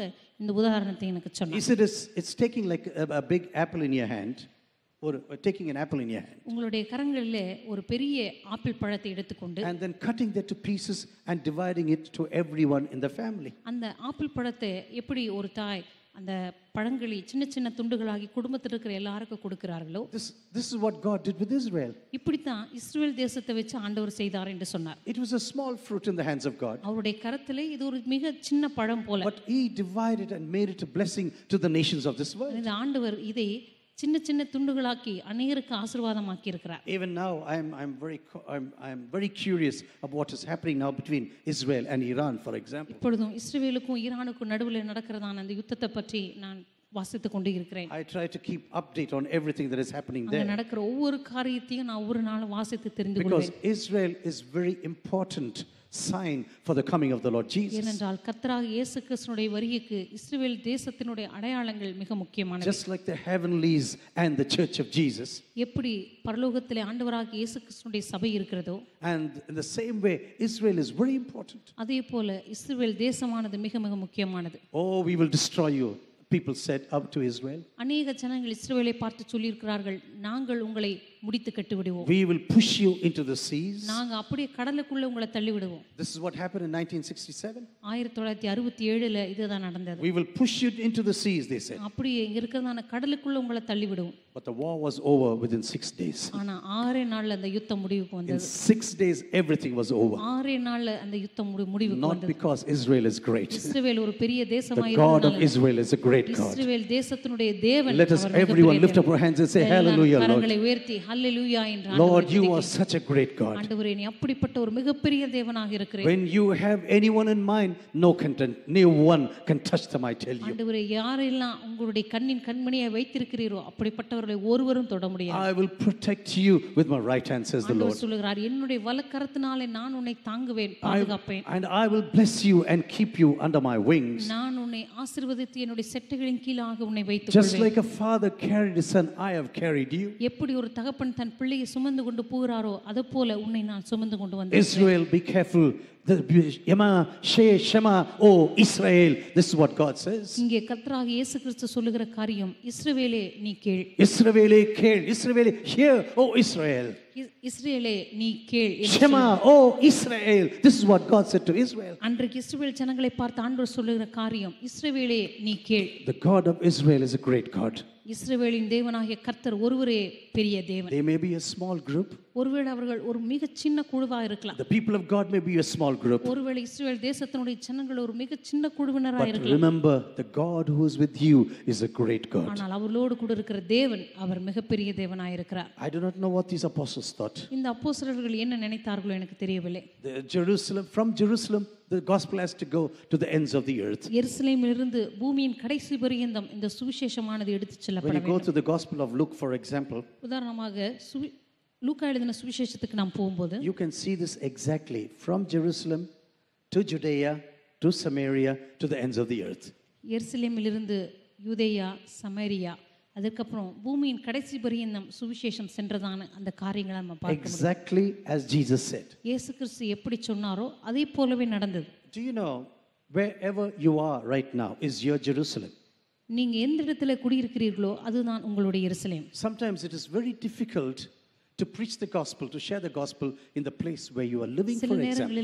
இந்த உதாரணத்தை எனக்கு சொன்னார் he said it's, taking like a big apple in your hand ஒரு uh, taking an apple in your hand உங்களுடைய கரங்களிலே ஒரு பெரிய ஆப்பிள் பழத்தை எடுத்துக்கொண்டு and then cutting that to pieces and dividing it to everyone in the family அந்த apple பழத்தை எப்படி ஒரு தாய் அந்த பழங்களை சின்ன சின்ன துண்டுகளாகி குடும்பத்தில் இருக்கிற எல்லாருக்கும் கொடுக்கிறார்களோ this is what god did with israel இப்படி தான் தேசத்தை வச்சு ஆண்டவர் செய்தார் என்று சொன்னார் it was a small fruit in the hands of god அவருடைய கரத்திலே இது ஒரு மிக சின்ன பழம் போல but he divided and made it a blessing to the nations of this world இந்த ஆண்டவர் இதை சின்ன சின்ன துண்டுகளாக்கி அநேகருக்கு ஆசீர்வாதமாக்கி இருக்கிறார் even now i am i am very i'm i am very curious about what is happening now between israel and iran for example இப்பொழுது இஸ்ரேலுக்கும் ஈரானுக்கும் நடுவில் நடக்கிறதான அந்த யுத்தத்தை பற்றி நான் வாசித்துக் கொண்டிருக்கிறேன் இருக்கிறேன் I try keep keep update everything that is happening there அங்க நடக்கிற ஒவ்வொரு காரியத்தையும் நான் ஒவ்வொரு நாளும் வாசித்து தெரிந்து கொள்வேன் because israel is very important sign for the coming of the Lord Jesus. ஏனென்றால் கர்த்தராக இயேசு கிறிஸ்துவினுடைய வருகைக்கு இஸ்ரவேல் தேசத்தினுடைய அடையாளங்கள் மிக முக்கியமானவை. Just like the heavenlies and the church of Jesus. எப்படி பரலோகத்திலே ஆண்டவராகிய இயேசு கிறிஸ்துவினுடைய சபை இருக்கிறதோ and in the same way Israel is very important. அதே போல இஸ்ரவேல் தேசமானது மிக மிக முக்கியமானது. Oh we will destroy you people said up to Israel. அநேக ஜனங்கள் இஸ்ரவேலை பார்த்து சொல்லியிருக்கிறார்கள் நாங்கள் உங்களை முடித்து கட்டி விடுவோம் we will push you into the seas நாங்க அப்படியே கடலுக்குள்ள உங்களை தள்ளி விடுவோம் this is what happened in 1967 1967ல இதுதான் நடந்தது we will push you into the seas they said அப்படியே இருக்கிறதான கடலுக்குள்ள உங்களை தள்ளி விடுவோம் but the war was over within 6 days ஆனா ஆறே நாள்ல அந்த யுத்தம் முடிவுக்கு வந்தது in 6 days everything was over ஆறே நாள்ல அந்த யுத்தம் முடிவுக்கு வந்தது not because israel is great இஸ்ரவேல் ஒரு பெரிய தேசமா இருந்ததால god of israel is a great god இஸ்ரவேல் தேசத்தினுடைய தேவன் let us everyone lift up our hands and say hallelujah lord Lord you are such a great God When you have anyone in mind no content no one can touch them I tell you I will protect you with my right hand says the Lord And I will bless you and keep you under my wings Just like a father carried his son I have carried you தகப்பன் தன் பிள்ளையை சுமந்து கொண்டு போகிறாரோ அது போல உன்னை நான் சுமந்து கொண்டு வந்தேன் Israel be careful the yama she shema oh Israel this is what God says இங்கே கர்த்தராக இயேசு கிறிஸ்து சொல்லுகிற காரியம் இஸ்ரவேலே நீ கேள் இஸ்ரவேலே கேள் இஸ்ரவேலே hear oh Israel இஸ்ரேலே நீ கேள் ஷெமா O Israel this is what God said to Israel அன்றைக்கு இஸ்ரேல் ஜனங்களை பார்த்து ஆண்டவர் சொல்லுகிற காரியம் இஸ்ரேலே நீ கேள் the God of Israel is a great God இஸ்ரவேலின் தேவனாகிய கர்த்தர் ஒருவரே பெரிய தேவன் they may be a small group ஒருவேளை அவர்கள் ஒரு மிக சின்ன இருக்கலாம் the people of god may be a small group ஒருவேளை இஸ்ரவேல் தேசத்தினுடைய ஜனங்கள் ஒரு மிக சின்ன இருக்கலாம் remember the god who is with you is a great god ஆனால் அவரோடு கூட இருக்கிற தேவன் அவர் மிகப்பெரிய தேவனாய் இருக்கிறார் i do not know what these apostles thought இந்த அப்போஸ்தலர்கள் என்ன நினைத்தார்களோ எனக்கு தெரியவில்லை jerusalem from jerusalem the gospel has to go to the ends of the earth எருசலேமிலிருந்து பூமியின் கடைசி பரியந்தம் இந்த சுவிசேஷமானது எடுத்து செல்லப்பட வேண்டும் when you go to the gospel of luke for example உதாரணமாக லூக்கா எழுதின சுவிசேஷத்துக்கு நாம் போகும்போது you can see this exactly from Jerusalem to Judea to Samaria to the ends of the earth இருந்து யூதேயா சமேரியா அதுக்கப்புறம் பூமியின் கடைசி வரையும் நம் சுவிசேஷம் சென்றதான அந்த காரியங்களை நம்ம பார்க்க எக்ஸாக்ட்லி as Jesus said இயேசு கிறிஸ்து எப்படி சொன்னாரோ அதே போலவே நடந்தது do you know wherever you are right now is your Jerusalem நீங்க எந்த இடத்துல குடியிருக்கிறீர்களோ அதுதான் உங்களுடைய எருசலேம் sometimes it is very difficult to preach the gospel, to share the gospel in the place where you are living, for example.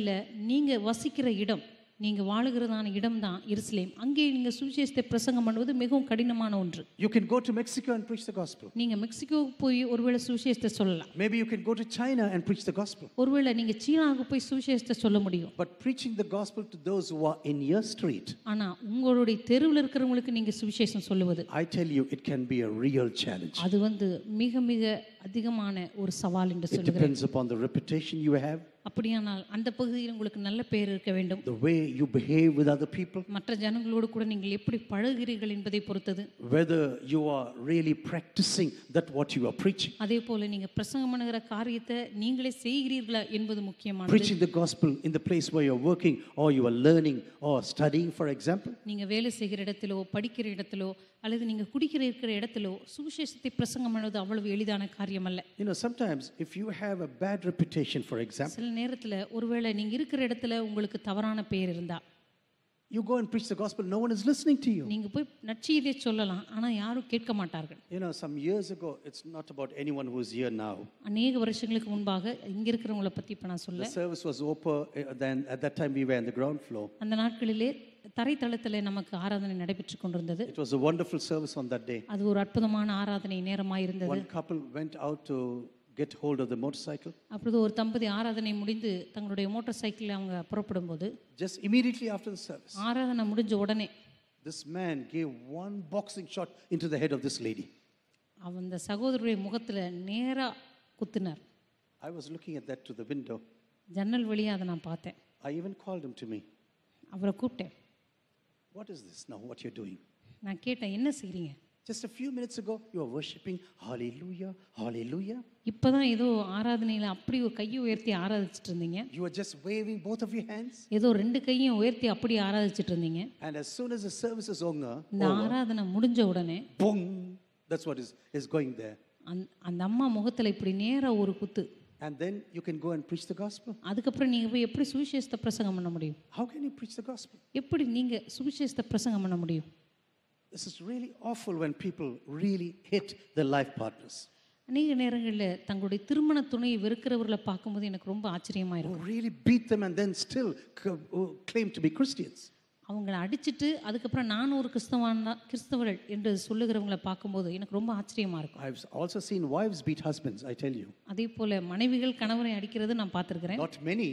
நீங்கள் வாழுகிறதான இடம் தான் எருசலேம் அங்கே நீங்கள் சுவிசேஷத்தை பிரசங்கம் பண்ணுவது மிகவும் கடினமான ஒன்று you can go to Mexico and preach the gospel நீங்கள் மெக்சிகோ போய் ஒருவேளை சுவிசேஷத்தை சொல்லலாம் maybe you can go to China and preach the gospel ஒருவேளை நீங்கள் சீனாவுக்கு போய் சுவிசேஷத்தை சொல்ல முடியும் but preaching the gospel to those who are in your street ஆனா உங்களுடைய தெருவில் இருக்கிறவங்களுக்கு நீங்க சுவிசேஷம் சொல்லுவது I tell you it can be a real challenge அது வந்து மிக மிக அதிகமான ஒரு சவால் என்று சொல்லுகிறேன் depends upon the reputation you have அப்படியானால் அந்த பகுதியில் உங்களுக்கு நல்ல இருக்க வேண்டும் the way you behave with other people மற்ற ஜனங்களோடு கூட நீங்கள் எப்படி பழகுகிறீர்கள் என்பதை பொறுத்தது whether you are really practicing that what you are preaching அதே போல நீங்க பிரசங்கம் பண்ணுகிற காரியத்தை நீங்களே செய்கிறீர்களா என்பது முக்கியமானது preaching the gospel in the place where you are working or you are learning or studying for example நீங்க வேலை செய்கிற இடத்திலோ படிக்கிற இடத்திலோ அல்லது நீங்க குடிக்கிற இருக்கிற இடத்திலோ சுவிசேஷத்தை பிரசங்கம் பண்ணுவது அவ்வளவு எளிதான காரியம் அல்ல you know sometimes if you have a bad reputation for example சில நேரத்துல ஒருவேளை நீங்க இருக்கிற இடத்துல உங்களுக்கு தவறான பெயர் இருந்தா you go and preach the gospel no one is listening to you நீங்க போய் நற்செய்தியை சொல்லலாம் ஆனா யாரும் கேட்க மாட்டார்கள் you know some years ago it's not about anyone who is here now अनेक வருஷங்களுக்கு முன்பாக இங்க இருக்கிறவங்கள பத்தி இப்ப நான் சொல்ல the service was open then at that time we were on the ground floor அந்த நாட்களிலே தரைத்தளத்தில் நமக்கு ஆராதனை நடைபெற்றுக் கொண்டிருந்தது It was a wonderful service on that day. அது ஒரு அற்புதமான ஆராதனை நேரமாக இருந்தது One couple went out to get hold of the motorcycle. அப்பொழுது ஒரு தம்பதி ஆராதனை முடிந்து தங்களுடைய மோட்டார் சைக்கிளை அவங்க புறப்படும்போது Just immediately after the service, ஆராதனை முடிஞ்ச உடனே this man gave one boxing shot into the head of this lady. அந்த சகோதரருடைய முகத்துல நேரா குத்துனார் I was looking at that to the window. ஜன்னல் வழியா அதை நான் பார்த்தேன். I even called him to me. அவரை கூப்பிட்டேன் what is this now what you doing நான் கேட்டேன் என்ன செய்றீங்க just a few minutes ago you are worshiping hallelujah hallelujah இப்பதான் ஏதோ ஆராதனையில அப்படி ஒரு கையை உயர்த்தி ஆராதிச்சிட்டு இருந்தீங்க you are just waving both of your hands ஏதோ ரெண்டு கையும் உயர்த்தி அப்படி ஆராதிச்சிட்டு இருந்தீங்க and as soon as the service is over இந்த ஆராதனை முடிஞ்ச உடனே boom that's what is is going there அந்த அம்மா முகத்துல இப்படி நேரா ஒரு குத்து And then you can go and preach the gospel. அதுக்கப்புறம் நீங்க போய் எப்படி சுவிசேஷத்தை பிரசங்கம் பண்ண முடியும்? How can you preach the gospel? எப்படி நீங்க பிரசங்கம் பண்ண முடியும்? This is really awful when people really hit their life partners. அநேக நேரங்களில் தங்களுடைய திருமண துணையை வெறுக்கிறவர்களை பார்க்கும்போது எனக்கு ரொம்ப ஆச்சரியமா இருக்கும். Really beat them and then still claim to be Christians. அவங்கள அடிச்சுட்டு அதுக்கப்புறம் நான் ஒரு தான் கிறிஸ்தவர்கள் என்று சொல்லுகிறவங்களை பார்க்கும்போது எனக்கு ரொம்ப ஆச்சரியமா இருக்கும் I've also seen wives beat husbands I tell you அதே போல மனைவிகள் கணவரை அடிக்கிறது நான் பார்த்திருக்கிறேன் not many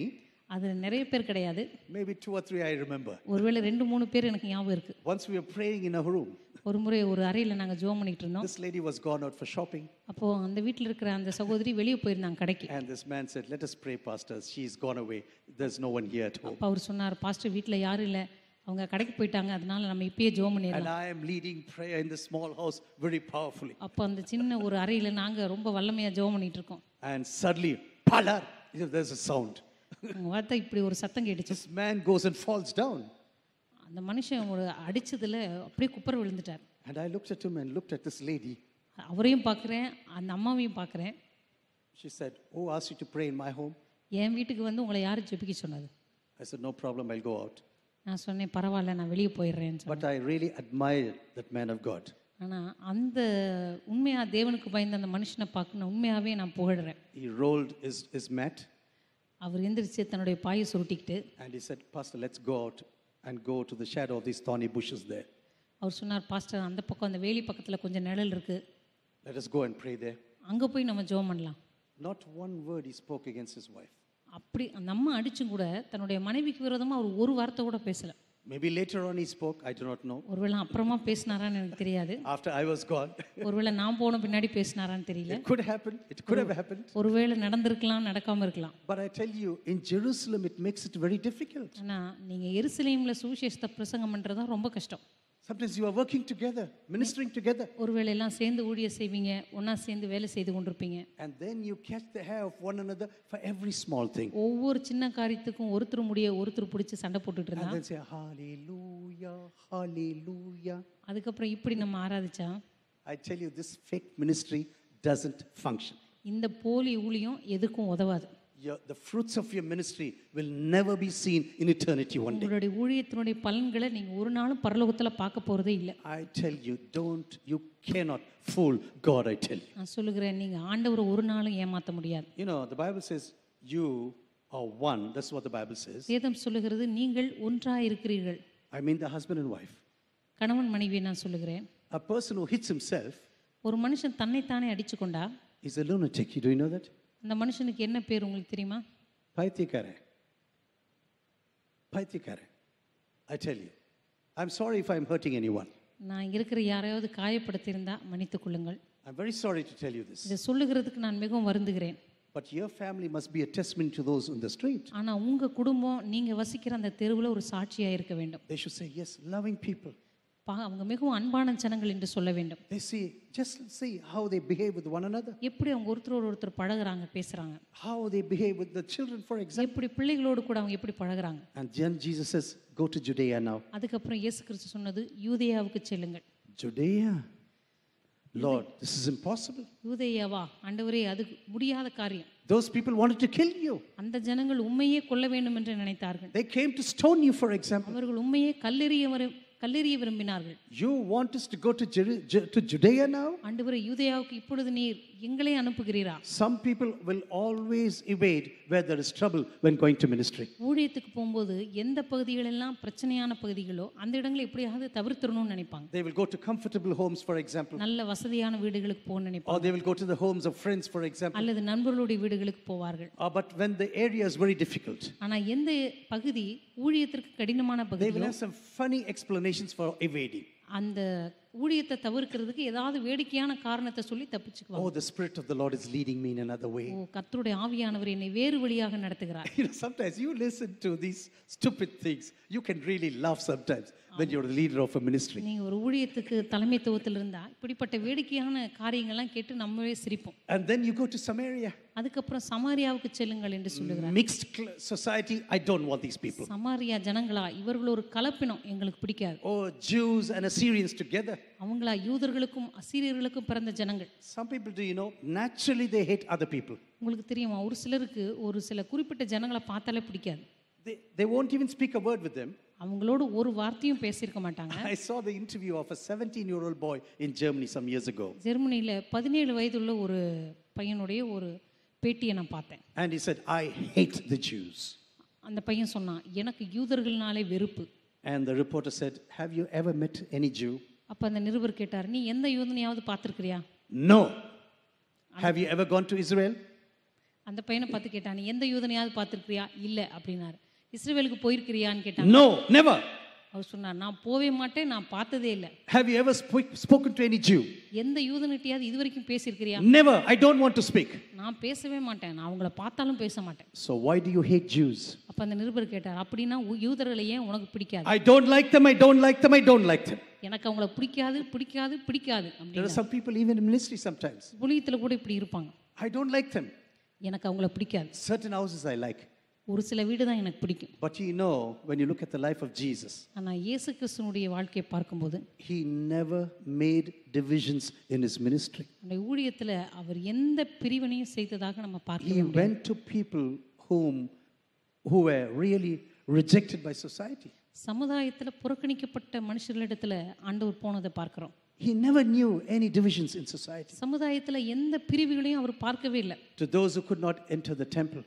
அது நிறைய பேர் கிடையாது maybe two or three I remember ஒருவேளை ரெண்டு மூணு பேர் எனக்கு ஞாபகம் இருக்கு once we were praying in a room ஒரு முறை ஒரு அறையில நாங்க ஜெபம் பண்ணிட்டு இருந்தோம் this lady was gone out for shopping அப்போ அந்த வீட்ல இருக்கிற அந்த சகோதரி வெளிய இருந்தாங்க கடைக்கு and this man said let us pray pastor she is gone away there's no one here at home அவர் சொன்னார் பாஸ்டர் வீட்ல யாரும் இல்லை அவங்க கடைக்கு போயிட்டாங்க அதனால நம்ம இப்பயே ஜோம் பண்ணிடலாம் and i am leading prayer in the small house very powerfully அப்ப அந்த சின்ன ஒரு அறையில நாங்க ரொம்ப வல்லமையா ஜோம் பண்ணிட்டு இருக்கோம் and suddenly பலர் there's a sound உங்க வார்த்தை இப்படி ஒரு சத்தம் கேட்டுச்சு this man goes and falls down அந்த மனுஷன் ஒரு அடிச்சதுல அப்படியே குப்புற விழுந்துட்டார் and i looked at him and looked at this lady அவரையும் பார்க்குறேன் அந்த அம்மாவையும் பார்க்குறேன் she said oh ask you to pray in my home என் வீட்டுக்கு வந்து உங்களை யார் ஜெபிக்க சொன்னது i said no problem i'll go out நான் சொன்னேன் பரவாயில்ல நான் But I really admire that man of God. ஆனால் அந்த உண்மையாக தேவனுக்கு பயந்த அந்த மனுஷனை பார்க்க நான் நான் புகழ்கிறேன் He rolled his, his mat அவர் எந்திரிச்சு தன்னுடைய பாயை சுருட்டிக்கிட்டு and he said, Pastor, let's go out and go to the shadow of these thorny bushes there. அவர் சொன்னார் பாஸ்டர் அந்த பக்கம் அந்த வேலி பக்கத்தில் கொஞ்சம் நிழல் Let us go and pray there. அங்கே போய் நம்ம ஜெபம் பண்ணலாம் Not one word he spoke against his wife. அப்படி அந்த அம்மா அடிச்சும் கூட தன்னுடைய மனைவிக்கு விரோதமாக அவர் ஒரு வார்த்தை கூட பேசலை maybe later on he spoke I do not know ஒருவேளை அப்புறமா பேசினாரான்னு எனக்கு தெரியாது ஆஃப்டர் ஐ வாஸ் கால் ஒருவேளை நான் போன பின்னாடி பேசினாரான்னு தெரியல could happen it could have happen ஒருவேளை நடந்திருக்கலாம் நடக்காம இருக்கலாம் but I tell you in Jerusalem it makes it very difficult ஆனா நீங்க எருசலேம்ல சுவிசேஷத்தை பிரசங்கம் பண்றது ரொம்ப கஷ்டம் sometimes you are working together ministering together ஒருவேளை எல்லாம் சேர்ந்து ஊழிய செய்வீங்க ஒண்ணா சேர்ந்து வேலை செய்து கொண்டிருப்பீங்க and then you catch the hair of one another for every small thing ஒவ்வொரு சின்ன காரியத்துக்கும் ஒருத்தர் முடிய ஒருத்தர் பிடிச்சு சண்டை போட்டுட்டு இருந்தா and say hallelujah hallelujah அதுக்கு அப்புறம் இப்படி நம்ம ஆராதிச்சா I tell you this fake ministry doesn't function இந்த போலி ஊழியம் எதுக்கும் உதவாது your, the fruits of your ministry will never be seen in eternity one day i tell you don't you cannot fool god i tell you you know the bible says you are one that's what the bible says i mean the husband and wife a person who hits himself ஒரு is a lunatic you do you know that அந்த மனுஷனுக்கு என்ன பேர் உங்களுக்கு தெரியுமா பைத்தியக்காரன் பைத்தியக்காரன் I tell you I am sorry if I am hurting any one நான் இருக்கிற யாரையாவது காயப்படுத்தியிருந்தா மன்னித்துக் கொள்ளுங்கள் I am very sorry to tell you this இதை சொல்லுகிறதுக்கு நான் மிகவும் வருந்துகிறேன் but your family must be a testament to those in the street ஆனா உங்க குடும்பம் நீங்க வசிக்கிற அந்த தெருவுல ஒரு சாட்சியா இருக்க வேண்டும் they should say as loving people அவங்க மிகவும் அன்பான ஜனங்கள் என்று சொல்ல வேண்டும் they see just see how they behave with one another எப்படி அவங்க ஒருத்தர் ஒருத்தர் பழகுறாங்க பேசுறாங்க how they behave with the children for example எப்படி பிள்ளைகளோடு கூட அவங்க எப்படி பழகுறாங்க and then jesus says go to judea now அதுக்கு அப்புறம் இயேசு கிறிஸ்து சொன்னது யூதேயாவுக்கு செல்லுங்கள் judea Lord, this is impossible. யூதேயாவா ஆண்டவரே அது முடியாத காரியம் Those people wanted to kill you. அந்த ஜனங்கள் உம்மையே கொல்ல வேண்டும் என்று நினைத்தார்கள். They came to stone you for example. அவர்கள் உம்மையே கல்லெறிய you want us to go to Jer- Jer- to judea now ஆண்டவரே யூதேயாவுக்கு in நீர் எங்களை அனுப்புகிறீரா some people will always evade where there is trouble when going to ministry ஊழியத்துக்கு போகும்போது எந்த பகுதிகள் எல்லாம் பிரச்சனையான பகுதிகளோ அந்த இடங்களை எப்படியாவது தவிர்த்துறணும்னு நினைப்பாங்க they will go to comfortable homes for example நல்ல வசதியான வீடுகளுக்கு போக நினைப்பாங்க or they will go to the homes of friends for example அல்லது நண்பர்களுடைய வீடுகளுக்கு போவார்கள் uh, but when the area is very difficult ஆனா எந்த பகுதி ஊழியத்திற்கு கடினமான பகுதி they will have some funny explanations for evading அந்த ஊழியத்தை தவிர்க்கிறதுக்கு ஏதாவது வேடிக்கையான காரணத்தை சொல்லி தப்பிச்சுக்குவாங்க oh the of the Lord is leading me in another way ஆவியானவர் என்னை வேறு வழியாக நடத்துகிறார் <laughs> you know, sometimes you listen to these stupid things you can really love when you're the leader of a ministry. நீங்கள் ஒரு ஊழியத்துக்கு தலைமைத்துவத்தில் இருந்தா இப்படிப்பட்ட வேடிக்கையான காரியங்கள்லாம் கேட்டு நம்மவே சிரிப்போம். And then you go to Samaria. அதுக்கப்புறம் சமாரியாவுக்கு செல்லுங்கள் என்று சொல்லுகிறார். Mixed society I don't want these people. Samariya ஜனங்களா இவர்கள் ஒரு கலப்பினம் எங்களுக்கு பிடிக்காது. Oh Jews and Assyrians together. அவங்களா யூதர்களுக்கும் அசீரியர்களுக்கும் பிறந்த ஜனங்கள். Some people do you know naturally they hate other people. உங்களுக்கு தெரியுமா ஒரு சிலருக்கு ஒரு சில குறிப்பிட்ட ஜனங்களை பார்த்தாலே பிடிக்காது. They, they won't even speak a word with them. அவங்களோட ஒரு வார்த்தையும் பேசியிருக்க மாட்டாங்க I saw the interview of a 17 year old boy in Germany some years ago. ஜெர்மனியில 17 வயதுள்ள ஒரு பையனுடைய ஒரு பேட்டியை நான் பார்த்தேன் And he said I hate the Jews. அந்த பையன் சொன்னான் எனக்கு யூதர்கள்னாலே வெறுப்பு. And the reporter said have you ever met any Jew? அப்ப அந்த நிருபர் கேட்டார் நீ எந்த யூதனையாவது பார்த்திருக்கிறியா? No. Have you ever gone to Israel? அந்த பையனை பார்த்து கேட்டான் நீ எந்த யூதனையாவது பார்த்திருக்கிறியா? இல்ல அப்படினார். இஸ்ரேலுக்கு போயிருக்கிறியான்னு கேட்டாங்க நோ நெவர் அவர் சொன்னார் நான் போவே மாட்டேன் நான் பார்த்ததே இல்ல have you ever spoken to any Jew எந்த யூதனிட்டியாவது இது வரைக்கும் பேசியிருக்கிறியா never I don't want to speak நான் பேசவே மாட்டேன் நான் அவங்கள பார்த்தாலும் பேச மாட்டேன் so why do you hate Jews அப்ப அந்த நிருபர் கேட்டார் அப்படினா யூதர்களை ஏன் உனக்கு பிடிக்காது I don't like them I don't like them I don't like them எனக்கு அவங்கள பிடிக்காது பிடிக்காது பிடிக்காது அப்படி some people even in ministry some times புனிதத்துல கூட இப்படி இருப்பாங்க ஐ டோன்ட் லைக் देम எனக்கு அவங்கள பிடிக்காது certain ஹவுசஸ் ஐ லைக் ஒரு சில வீடு தான் எனக்கு பிடிக்கும் but you know when you look at the life of Jesus ஆனா இயேசு கிறிஸ்துனுடைய வாழ்க்கையை பார்க்கும்போது he never made divisions in his ministry அந்த ஊழியத்துல அவர் எந்த பிரிவினையும் செய்ததாக நம்ம பார்க்க முடியும் he went to people whom who were really rejected by society சமுதாயத்துல புறக்கணிக்கப்பட்ட மனுஷர்களிடத்துல ஆண்டவர் போனதை பார்க்கிறோம் He never knew any divisions in society. To those who could not enter the temple.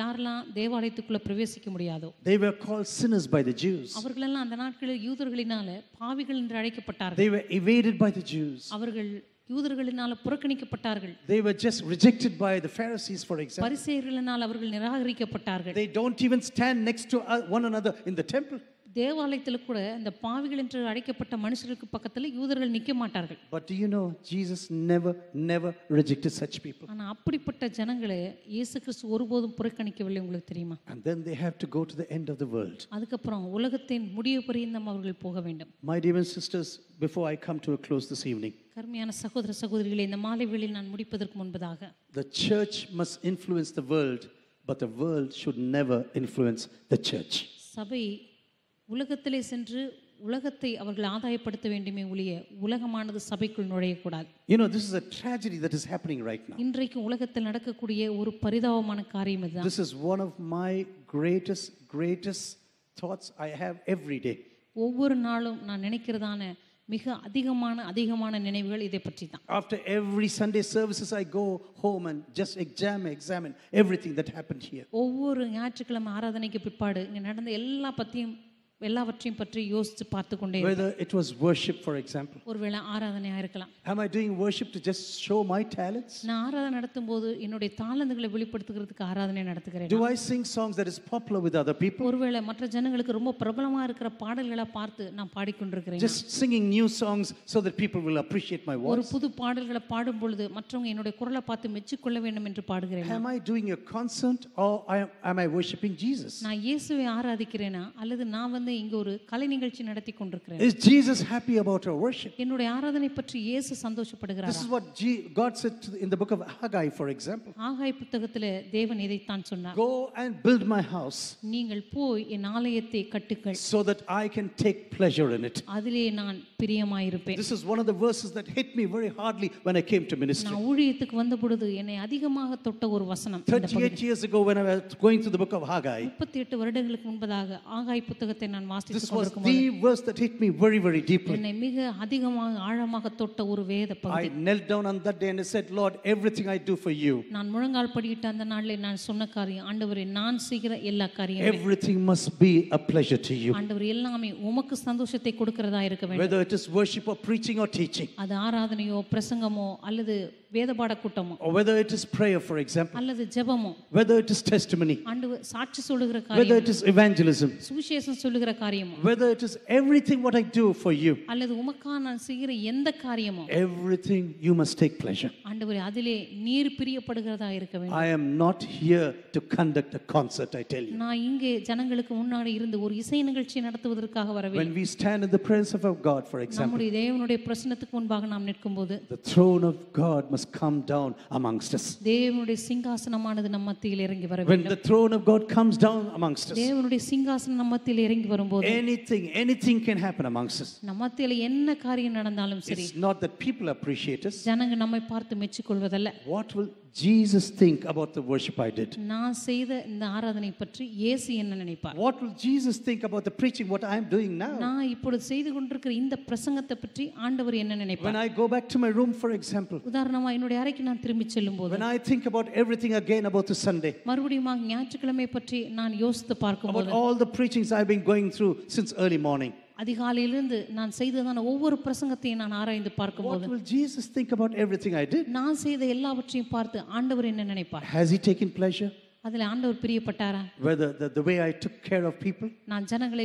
யாரெல்லாம் தேவாலயத்துக்குள்ள பிரவேசிக்க முடியாதோ they were called sinners by the jews அவர்கள் எல்லாம் அந்த நாட்களில் யூதர்களினால பாவிகள் என்று அழைக்கப்பட்டார்கள் they were evaded by the jews அவர்கள் யூதர்களினால் புறக்கணிக்கப்பட்டார்கள் they were just rejected by the pharisees for example பரிசேயர்களினால் அவர்கள் நிராகரிக்கப்பட்டார்கள் they don't even stand next to uh, one another in the temple தேவாலயத்தில் கூட இந்த பாவிகள் என்று அழைக்கப்பட்ட மனுஷருக்கு பக்கத்தில் யூதர்கள் நிற்க மாட்டார்கள் but you know Jesus never never rejected such people ஆனா அப்படிப்பட்ட ஜனங்களை இயேசு கிறிஸ்து ஒருபோதும் புறக்கணிக்கவில்லை உங்களுக்கு தெரியுமா and then they have to go to the end of the world அதுக்கு அப்புறம் உலகத்தின் முடிவு பரியந்தம் அவர்கள் போக வேண்டும் my dear sisters before i come to a close this evening கர்மியான சகோதர சகோதரிகளை இந்த மாலை வேளையில் நான் முடிப்பதற்கு முன்பதாக the church must influence the world but the world should never influence the church சபை you know this is a tragedy that is happening right now இன்றைக்கு உலகத்தில் நடக்கக்கூடிய ஒரு பரிதாபமான காரியம் இது this is one of my greatest greatest thoughts i have every day ஒவ்வொரு நாளும் நான் நினைக்கிறதான மிக அதிகமான அதிகமான நினைவுகள் இதை பற்றி தான் after every sunday services i go home and just examine examine everything that happened here ஒவ்வொரு ஞாயிற்றுக்கிழமை ஆராதனைக்கு பிற்பாடு இங்க நடந்த எல்லா பத்தியும் எல்லாவற்றையும் பற்றி யோசித்து பார்த்து கொண்டே whether it was worship for example ஒருவேளை ஆராதனையா இருக்கலாம் am i doing worship to just show my talents நான் ஆராதனை நடத்தும் போது என்னுடைய தாளந்துகளை வெளிப்படுத்துகிறதுக்கு ஆராதனை நடத்துகிறேன் do i sing songs that is popular with other people ஒருவேளை மற்ற ஜனங்களுக்கு ரொம்ப பிரபலமா இருக்கிற பாடல்களை பார்த்து நான் பாடிக்கொண்டிருக்கிறேன் just singing new songs so that people will appreciate my voice ஒரு புது பாடல்களை பாடும் பொழுது மற்றவங்க என்னுடைய குரலை பார்த்து மெச்சிக்கொள்ள வேண்டும் என்று பாடுகிறேன் am i doing a concert or am i worshiping jesus நான் இயேசுவை ஆராதிக்கிறேனா அல்லது நான் வந்து இங்க ஒரு கலை நிகழ்ச்சி நடத்தி கொண்டிருக்கிறேன் is Jesus happy about our worship என்னுடைய ஆராதனை பற்றி இயேசு சந்தோஷப்படுகிறாரா this is what God said in the book of Haggai for example ஆகாய் புத்தகத்தில் தேவன் இதை தான் சொன்னார் go and build my house நீங்கள் போய் என் ஆலயத்தை கட்டுங்கள் so that I can take pleasure in it அதிலே நான் பிரியமாய் இருப்பேன் this is one of the verses that hit me very hardly when i came to ministry நான் ஊழியத்துக்கு வந்த பொழுது என்னை அதிகமாக தொட்ட ஒரு வசனம் 38 years ago when i was going to the book of haggai 38 வருடங்களுக்கு முன்பதாக ஆகாய் புத்தகத்தை நான் வாசித்துக் கொண்டிருக்கும் the verse that hit me very very deeply என்னை மிக அதிகமாக ஆழமாக தொட்ட ஒரு வேத பகுதி I knelt down on that day and I said Lord everything I do for you நான் முழங்கால் படியிட்ட அந்த நான் சொன்ன காரியம் ஆண்டவரே நான் செய்கிற எல்லா காரியமும் everything must be a pleasure to you ஆண்டவரே எல்லாமே உமக்கு சந்தோஷத்தை கொடுக்கிறதா இருக்க வேண்டும் whether it is worship or preaching or teaching அது ஆராதனையோ பிரசங்கமோ அல்லது வேதபாட or whether it is prayer for example அல்லது ஜெபமோ whether it is testimony ஆண்டவர் சாட்சி சொல்லுகிற காரியம் whether it is evangelism சுவிசேஷம் சொல்லுகிற காரியமோ whether it is everything what i do for you அல்லது உமக்காக நான் செய்கிற எந்த காரியமோ everything you must take pleasure ஆண்டவரே அதிலே நீர் பிரியப்படுகிறதா இருக்க வேண்டும் i am not here to conduct a concert i tell you நான் இங்கே ஜனங்களுக்கு முன்னாடி இருந்து ஒரு இசை நிகழ்ச்சி நடத்துவதற்காக when we stand in the presence of our god for example நம்முடைய தேவனுடைய பிரசன்னத்துக்கு முன்பாக நாம் நிற்கும்போது the throne of god must come down amongst us. When the throne of God comes down amongst us, anything, anything can happen amongst us. It's not that people appreciate us. What will Jesus think about the worship I did? What will Jesus think about the preaching what I am doing now? When I go back to my room, for example, என்னுடைய அறைக்கு நான் திரும்பி செல்லும்போது when i think about everything again about the sunday மறுபடியும் ஞாயிற்றுக்கிழமை பற்றி நான் யோசித்து பார்க்கும்போது about all the preachings i've been going through since early morning அதிகாலையிலிருந்து நான் செய்ததான ஒவ்வொரு பிரசங்கத்தையும் நான் ஆராய்ந்து பார்க்கும்போது will jesus think about everything i did நான் செய்த எல்லாவற்றையும் பார்த்து ஆண்டவர் என்ன நினைப்பார் has he taken pleasure ஆண்டவர் பிரியப்பட்டாரா whether the, the way I took care of people நான் ஜனங்களை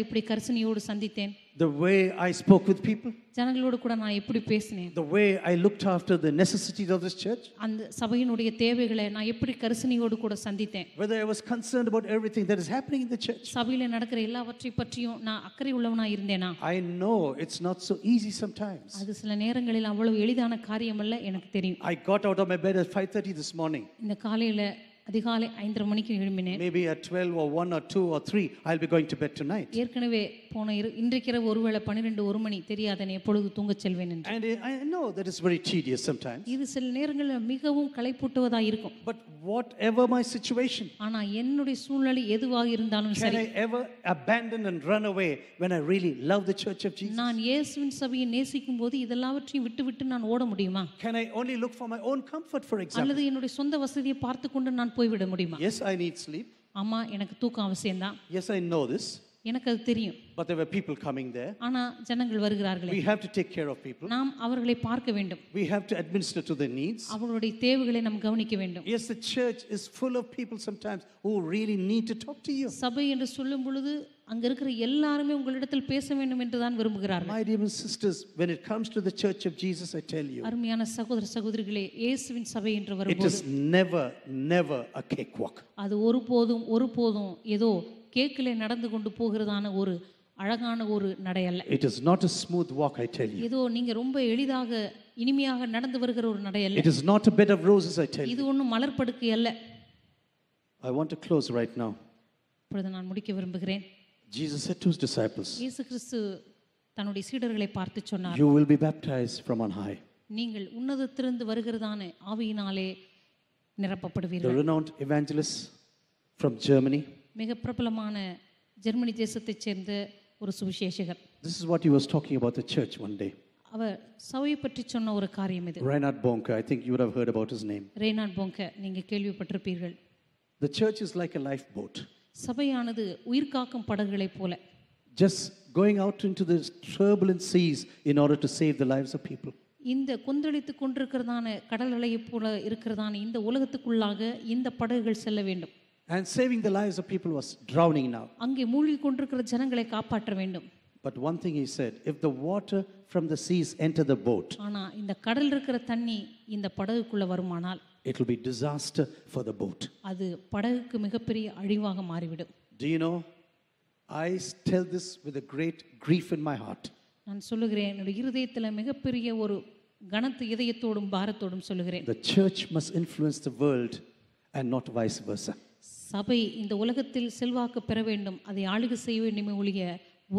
சந்தித்தேன் the way I spoke with people ஜனங்களோடு கூட நான் எப்படி பேசினேன் the way I looked after the necessities of this church அந்த சபையினுடைய தேவைகளை நான் எப்படி கரிசனையோடு கூட சந்தித்தேன் whether I was concerned about everything that is happening in the church சபையில நடக்கிற எல்லாவற்றை பற்றியும் நான் அக்கறை உள்ளவனா இருந்தேனா I know it's not so easy sometimes அது சில நேரங்களில் அவ்வளவு எளிதான காரியம் எனக்கு தெரியும் I got out of my bed at 5:30 this morning இந்த காலையில அதிகாலை ஐந்தரை மணிக்கு எழும்பினேன் maybe at 12 or 1 or 2 or 3 I'll be going to bed tonight ஏற்கனவே போன இன்றைக்கு இரவு ஒருவேளை 12 ஒரு மணி தெரியாத நான் எப்பொழுது தூங்க செல்வேன் என்று and I know that is very tedious sometimes இது சில நேரங்களில் மிகவும் களைப்பூட்டுவதா இருக்கும் but whatever my situation ஆனா என்னுடைய சூழ்நிலை எதுவாக இருந்தாலும் சரி can I ever abandon and run away when I really love the church of Jesus நான் இயேசுவின் சபையை நேசிக்கும் போது இதெல்லாவற்றையும் விட்டுவிட்டு நான் ஓட முடியுமா can I only look for my own comfort for example அல்லது என்னுடைய சொந்த வசதியை பார்த்து கொண்டு நான் போய்விட முடியுமா எஸ் ஐ நீட் ஸ்லீப் அம்மா எனக்கு தூக்கம் அவசியம் தான் எஸ் ஐ நோ திஸ் எனக்கு அது தெரியும் but there were people coming there ஆனா ஜனங்கள் வருகிறார்கள் we have to take care of people நாம் அவர்களை பார்க்க வேண்டும் we have to administer to their needs அவர்களுடைய தேவைகளை நாம் கவனிக்க வேண்டும் yes the church is full of people sometimes who really need to talk to you சபை என்று சொல்லும் பொழுது அங்க இருக்கிற எல்லாருமே உங்களிடத்தில் பேச வேண்டும் என்று தான் விரும்புகிறார்கள் my dear sisters when it comes to the church of jesus i tell you அருமையான சகோதர சகோதரிகளே இயேசுவின் சபை என்று வரும்போது it is never never a cakewalk அது ஒருபோதும் ஒருபோதும் ஏதோ கேக்கிலே நடந்து கொண்டு போகிறதான ஒரு அழகான ஒரு நடை அல்ல it is not a smooth walk I tell you இதோ நீங்க ரொம்ப எளிதாக இனிமையாக நடந்து வருகிற ஒரு நடை அல்ல it is not a bed of roses I tell இது ஒன்றும் மலர் படுக்கு அல்ல I want to close right now இப்பொழுது நான் முடிக்க விரும்புகிறேன் Jesus said to his disciples இயேசு கிறிஸ்து தன்னுடைய சீடர்களை பார்த்து சொன்னார் you will be baptized from on high நீங்கள் உன்னதத்திலிருந்து வருகிறதான ஆவியினாலே நிரப்பப்படுவீர்கள் the renowned evangelist from germany மிக பிரபலமான ஜெர்மனி தேசத்தை சேர்ந்த ஒரு சுவிசேஷகர் This is what he was talking about the church one day. அவர் சபையை பற்றி சொன்ன ஒரு காரியம் இது Reinhard Bonnke I think you have heard about his name Reinhard Bonnke நீங்க கேள்விப்பட்டிருப்பீர்கள் The church is like a boat சபையானது உயிர் காக்கும் படகுகளைப் போல just going out into the turbulent seas in order to save the lives of people. இந்த கொந்தளித்து கொண்டிருக்கிறதான கடல் அலையைப் போல இருக்கிறதான இந்த உலகத்துக்குள்ளாக இந்த படகுகள் செல்ல வேண்டும் and saving the lives of people was drowning now but one thing he said if the water from the seas enter the boat it will be disaster for the boat do you know i tell this with a great grief in my heart the church must influence the world and not vice versa சபை இந்த உலகத்தில் செல்வாக்கு பெற வேண்டும் அதை ஆளுகை செய்ய வேண்டுமே ஒழிய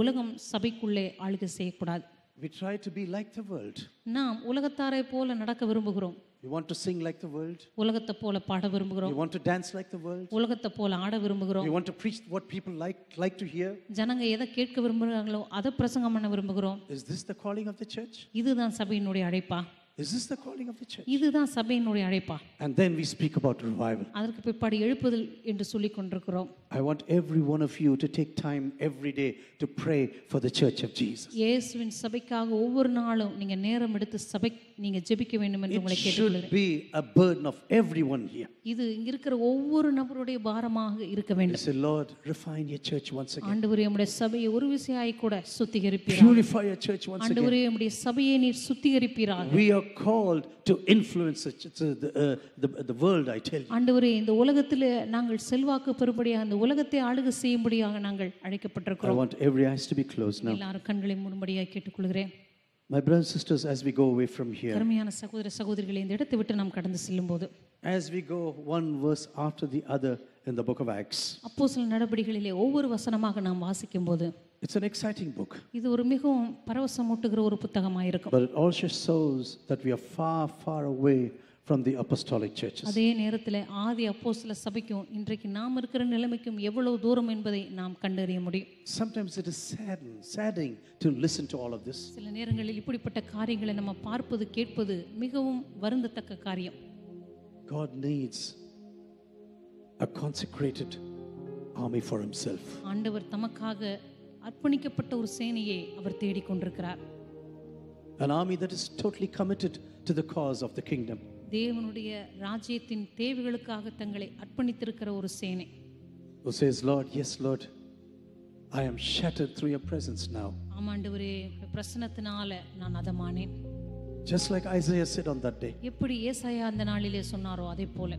உலகம் சபைக்குள்ளே ஆளுகை செய்யக்கூடாது we try to be like the world நாம் உலகத்தாரை போல நடக்க விரும்புகிறோம் you want to sing like the world உலகத்தை போல பாட விரும்புகிறோம் you want to dance like the world உலகத்தை போல ஆட விரும்புகிறோம் you want to preach what people like like to hear ஜனங்க எதை கேட்க விரும்புறாங்களோ அதை பிரசங்கம் பண்ண விரும்புகிறோம் is this the calling of the church இதுதான் சபையினுடைய அழைப்பா Is this the calling of the church? இதுதான் சபையினுடைய அழைப்பா And then we speak about revival. அதற்கு பிற்பாடு எழுப்புதல் என்று சொல்லிக் கொண்டிருக்கிறோம் I want every one of you to take time every day to pray for the church of Jesus. இயேசுவின் சபைக்காக ஒவ்வொரு நாளும் நீங்க நேரம் எடுத்து சபை நீங்க ஜெபிக்க வேண்டும் என்று உங்களை கேட்டுக்கொள்கிறேன். It should be a burden of everyone here. இது இங்க இருக்கிற ஒவ்வொரு நபருடைய பாரமாக இருக்க வேண்டும். Say Lord, refine your church once again. ஆண்டவரே உம்முடைய சபையை ஒரு விசையாய் கூட சுத்திகரிப்பீராக. Purify your church once again. ஆண்டவரே உம்முடைய சபையை நீர் சுத்திகரிப்பீராக. We are called to influence the, uh, the, the world, I tell you. ஆண்டவரே இந்த உலகத்தில் நாங்கள் செல்வாக்கு பெறும்படியாக அந்த உலகத்தை ஆளுகை செய்யும்படியாக நாங்கள் அழைக்கப்பட்டிருக்கிறோம். I want every eyes to be closed now. எல்லாரும் கண்களை மூடும்படியாக கேட்டுக்கொள்கிறேன். My brothers and sisters, as we go away from here, அருமையான சகோதர சகோதரிகளை இந்த இடத்தை விட்டு நாம் கடந்து செல்லும்போது as we go one verse after the other in the book of Acts, அப்போஸ்தலர் நடபடிகளிலே ஒவ்வொரு வசனமாக நாம் வாசிக்கும்போது It's an exciting book. இது ஒரு மிகவும் பரவசமூட்டுகிற ஒரு புத்தகமாக இருக்கும். But it also shows that we are far far away from the apostolic churches. அதே நேரத்தில் ஆதி அப்போஸ்தல சபைக்கும் இன்றைக்கு நாம் இருக்கிற நிலைமைக்கும் எவ்வளவு தூரம் என்பதை நாம் கண்டறிய முடியும். Sometimes it is sad saddening to listen to all of this. சில நேரங்களில் இப்படிப்பட்ட காரியங்களை நம்ம பார்ப்பது கேட்பது மிகவும் வருந்தத்தக்க காரியம். God needs a consecrated army for himself. ஆண்டவர் தமக்காக அர்ப்பணிக்கப்பட்ட ஒரு சேனையை அவர் an army that is totally committed to the cause of the kingdom தேவனுடைய ராஜ்யத்தின் தேவைகளுக்காக தங்களை அர்ப்பணித்திருக்கிற ஒரு சேனை who says lord yes lord i am shattered through your presence now ஆமாண்டவரே பிரசன்னத்தினால நான் அதமானேன் just like isaiah said on that day எப்படி ஏசாயா அந்த நாளிலே சொன்னாரோ அதே போல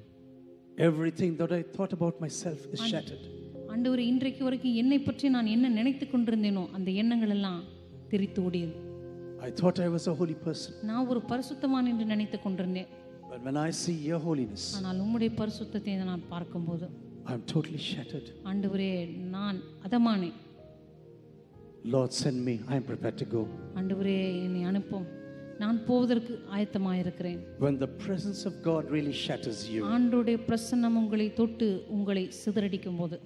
Everything that I thought about myself is shattered. ஆண்டவர் இன்றைக்கு வரைக்கும் என்னை பற்றி நான் என்ன நினைத்து கொண்டிருந்தேனோ அந்த எண்ணங்கள் எல்லாம் திரித்து ஓடியது I thought I was a holy person. நான் ஒரு பரிசுத்தவான் என்று நினைத்து கொண்டிருந்தேன். But when I see your holiness. ஆனால் உம்முடைய பரிசுத்தத்தை நான் பார்க்கும்போது I am totally shattered. ஆண்டவரே நான் அதமானேன். Lord send me I am prepared to go. ஆண்டவரே என்னை அனுப்பும் நான் போவதற்கு ஆயத்தமாயிருக்கிறேன் when the presence of god really shatters you ஆண்டவருடைய பிரசன்னம் உங்களை தொட்டு உங்களை சிதறடிக்கும் போது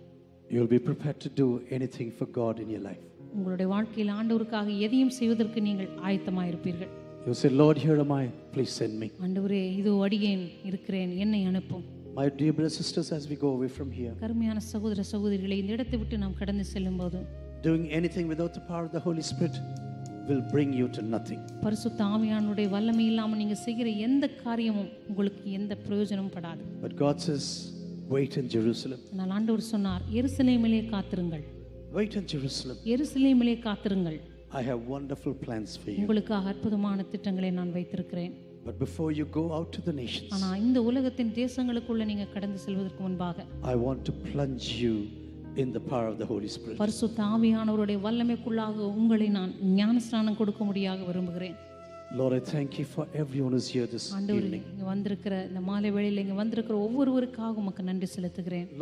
you will be prepared to do anything for god in your life உங்களுடைய வாழ்க்கையில் ஆண்டவருக்காக எதையும் செய்வதற்கு நீங்கள் you say lord here am i please send me ஆண்டவரே இது அடியேன் இருக்கிறேன் என்னை அனுப்பும் My dear brothers and sisters, as we go away from here, கருமையான சகோதர சகோதரிகளை இந்த இடத்தை விட்டு நாம் கடந்து செல்லும்போது doing anything without the power of the Holy Spirit will bring you to nothing பரிசுத்த ஆவியானுடைய வல்லமை இல்லாம நீங்க செய்கிற எந்த காரியமும் உங்களுக்கு எந்த பிரயோஜனமும் படாது but god says wait in jerusalem நான் ஆண்டவர் சொன்னார் எருசலேமிலே காத்திருங்கள் wait in jerusalem எருசலேமிலே காத்திருங்கள் i have wonderful plans for you உங்களுக்காக அற்புதமான திட்டங்களை நான் வைத்திருக்கிறேன் But before you go out to the nations, ஆனால் இந்த உலகத்தின் தேசங்களுக்குள்ள நீங்க கடந்து செல்வதற்கு முன்பாக I want to plunge you in the power of the Holy Spirit. பரிசுத்த ஆவியானவருடைய வல்லமைக்குள்ளாக உங்களை நான் ஞானஸ்நானம் கொடுக்க முடியாக விரும்புகிறேன். Lord, I thank you for everyone who is here this evening.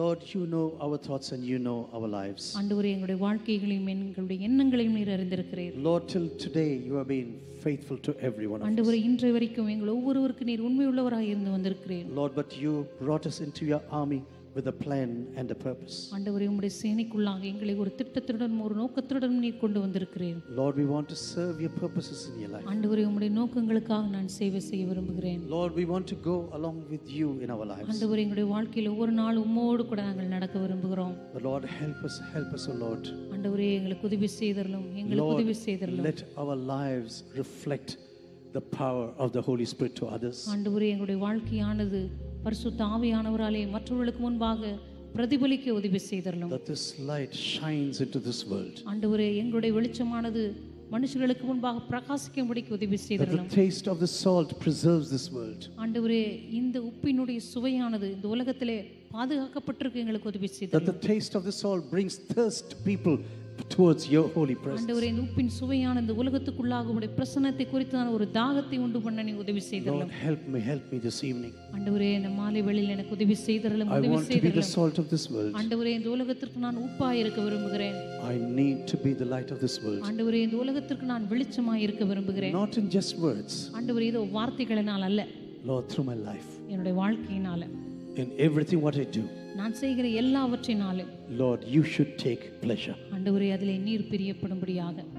Lord, you know our thoughts and you know our lives. Lord, till today you have been faithful to everyone of us. Lord, but you brought us into your army with a plan and a purpose. Lord, we want to serve your purposes in your life. Lord, we want to go along with you in our lives. The Lord, help us, help us, O Lord. Lord, let our lives reflect the power of the Holy Spirit to others. பரிசுத்த ஆவியானவராலே மற்றவர்களுக்கு முன்பாக பிரதிபலிக்க உதவி செய்தரலும் that this light shines into this world ஆண்டவரே எங்களுடைய வெளிச்சமானது மனுஷர்களுக்கு முன்பாக பிரகாசிக்கும்படிக்கு உதவி செய்தரலும் the taste of the salt preserves this world ஆண்டவரே இந்த உப்பினுடைய சுவையானது இந்த உலகத்திலே பாதுகாக்கப்பட்டிருக்கு எங்களுக்கு உதவி செய்தரலும் that the taste of the salt brings thirst people towards your holy presence ஆண்டவரே இந்த உப்பின் சுவையான இந்த உலகத்துக்குள்ளாக உம்முடைய பிரசன்னத்தை குறித்து நான் ஒரு தாகத்தை உண்டு பண்ண நீ உதவி செய்தருளும் Lord help me help me this evening ஆண்டவரே இந்த மாலை வேளையில் எனக்கு உதவி செய்தருளும் உதவி செய்தருளும் I want to be the salt of this world ஆண்டவரே இந்த உலகத்திற்கு நான் உப்பாய் இருக்க விரும்புகிறேன் I need to be the light of this world ஆண்டவரே இந்த உலகத்திற்கு நான் வெளிச்சமாய் இருக்க விரும்புகிறேன் Not in just words ஆண்டவரே இது வார்த்தைகளினால் அல்ல Lord through my life என்னுடைய வாழ்க்கையினால in everything what I do. நான் செய்கிற எல்லாவற்றினாலும் Lord, you should take pleasure. ஆண்டவரே அதிலே நீர் பிரியப்படும்படியாக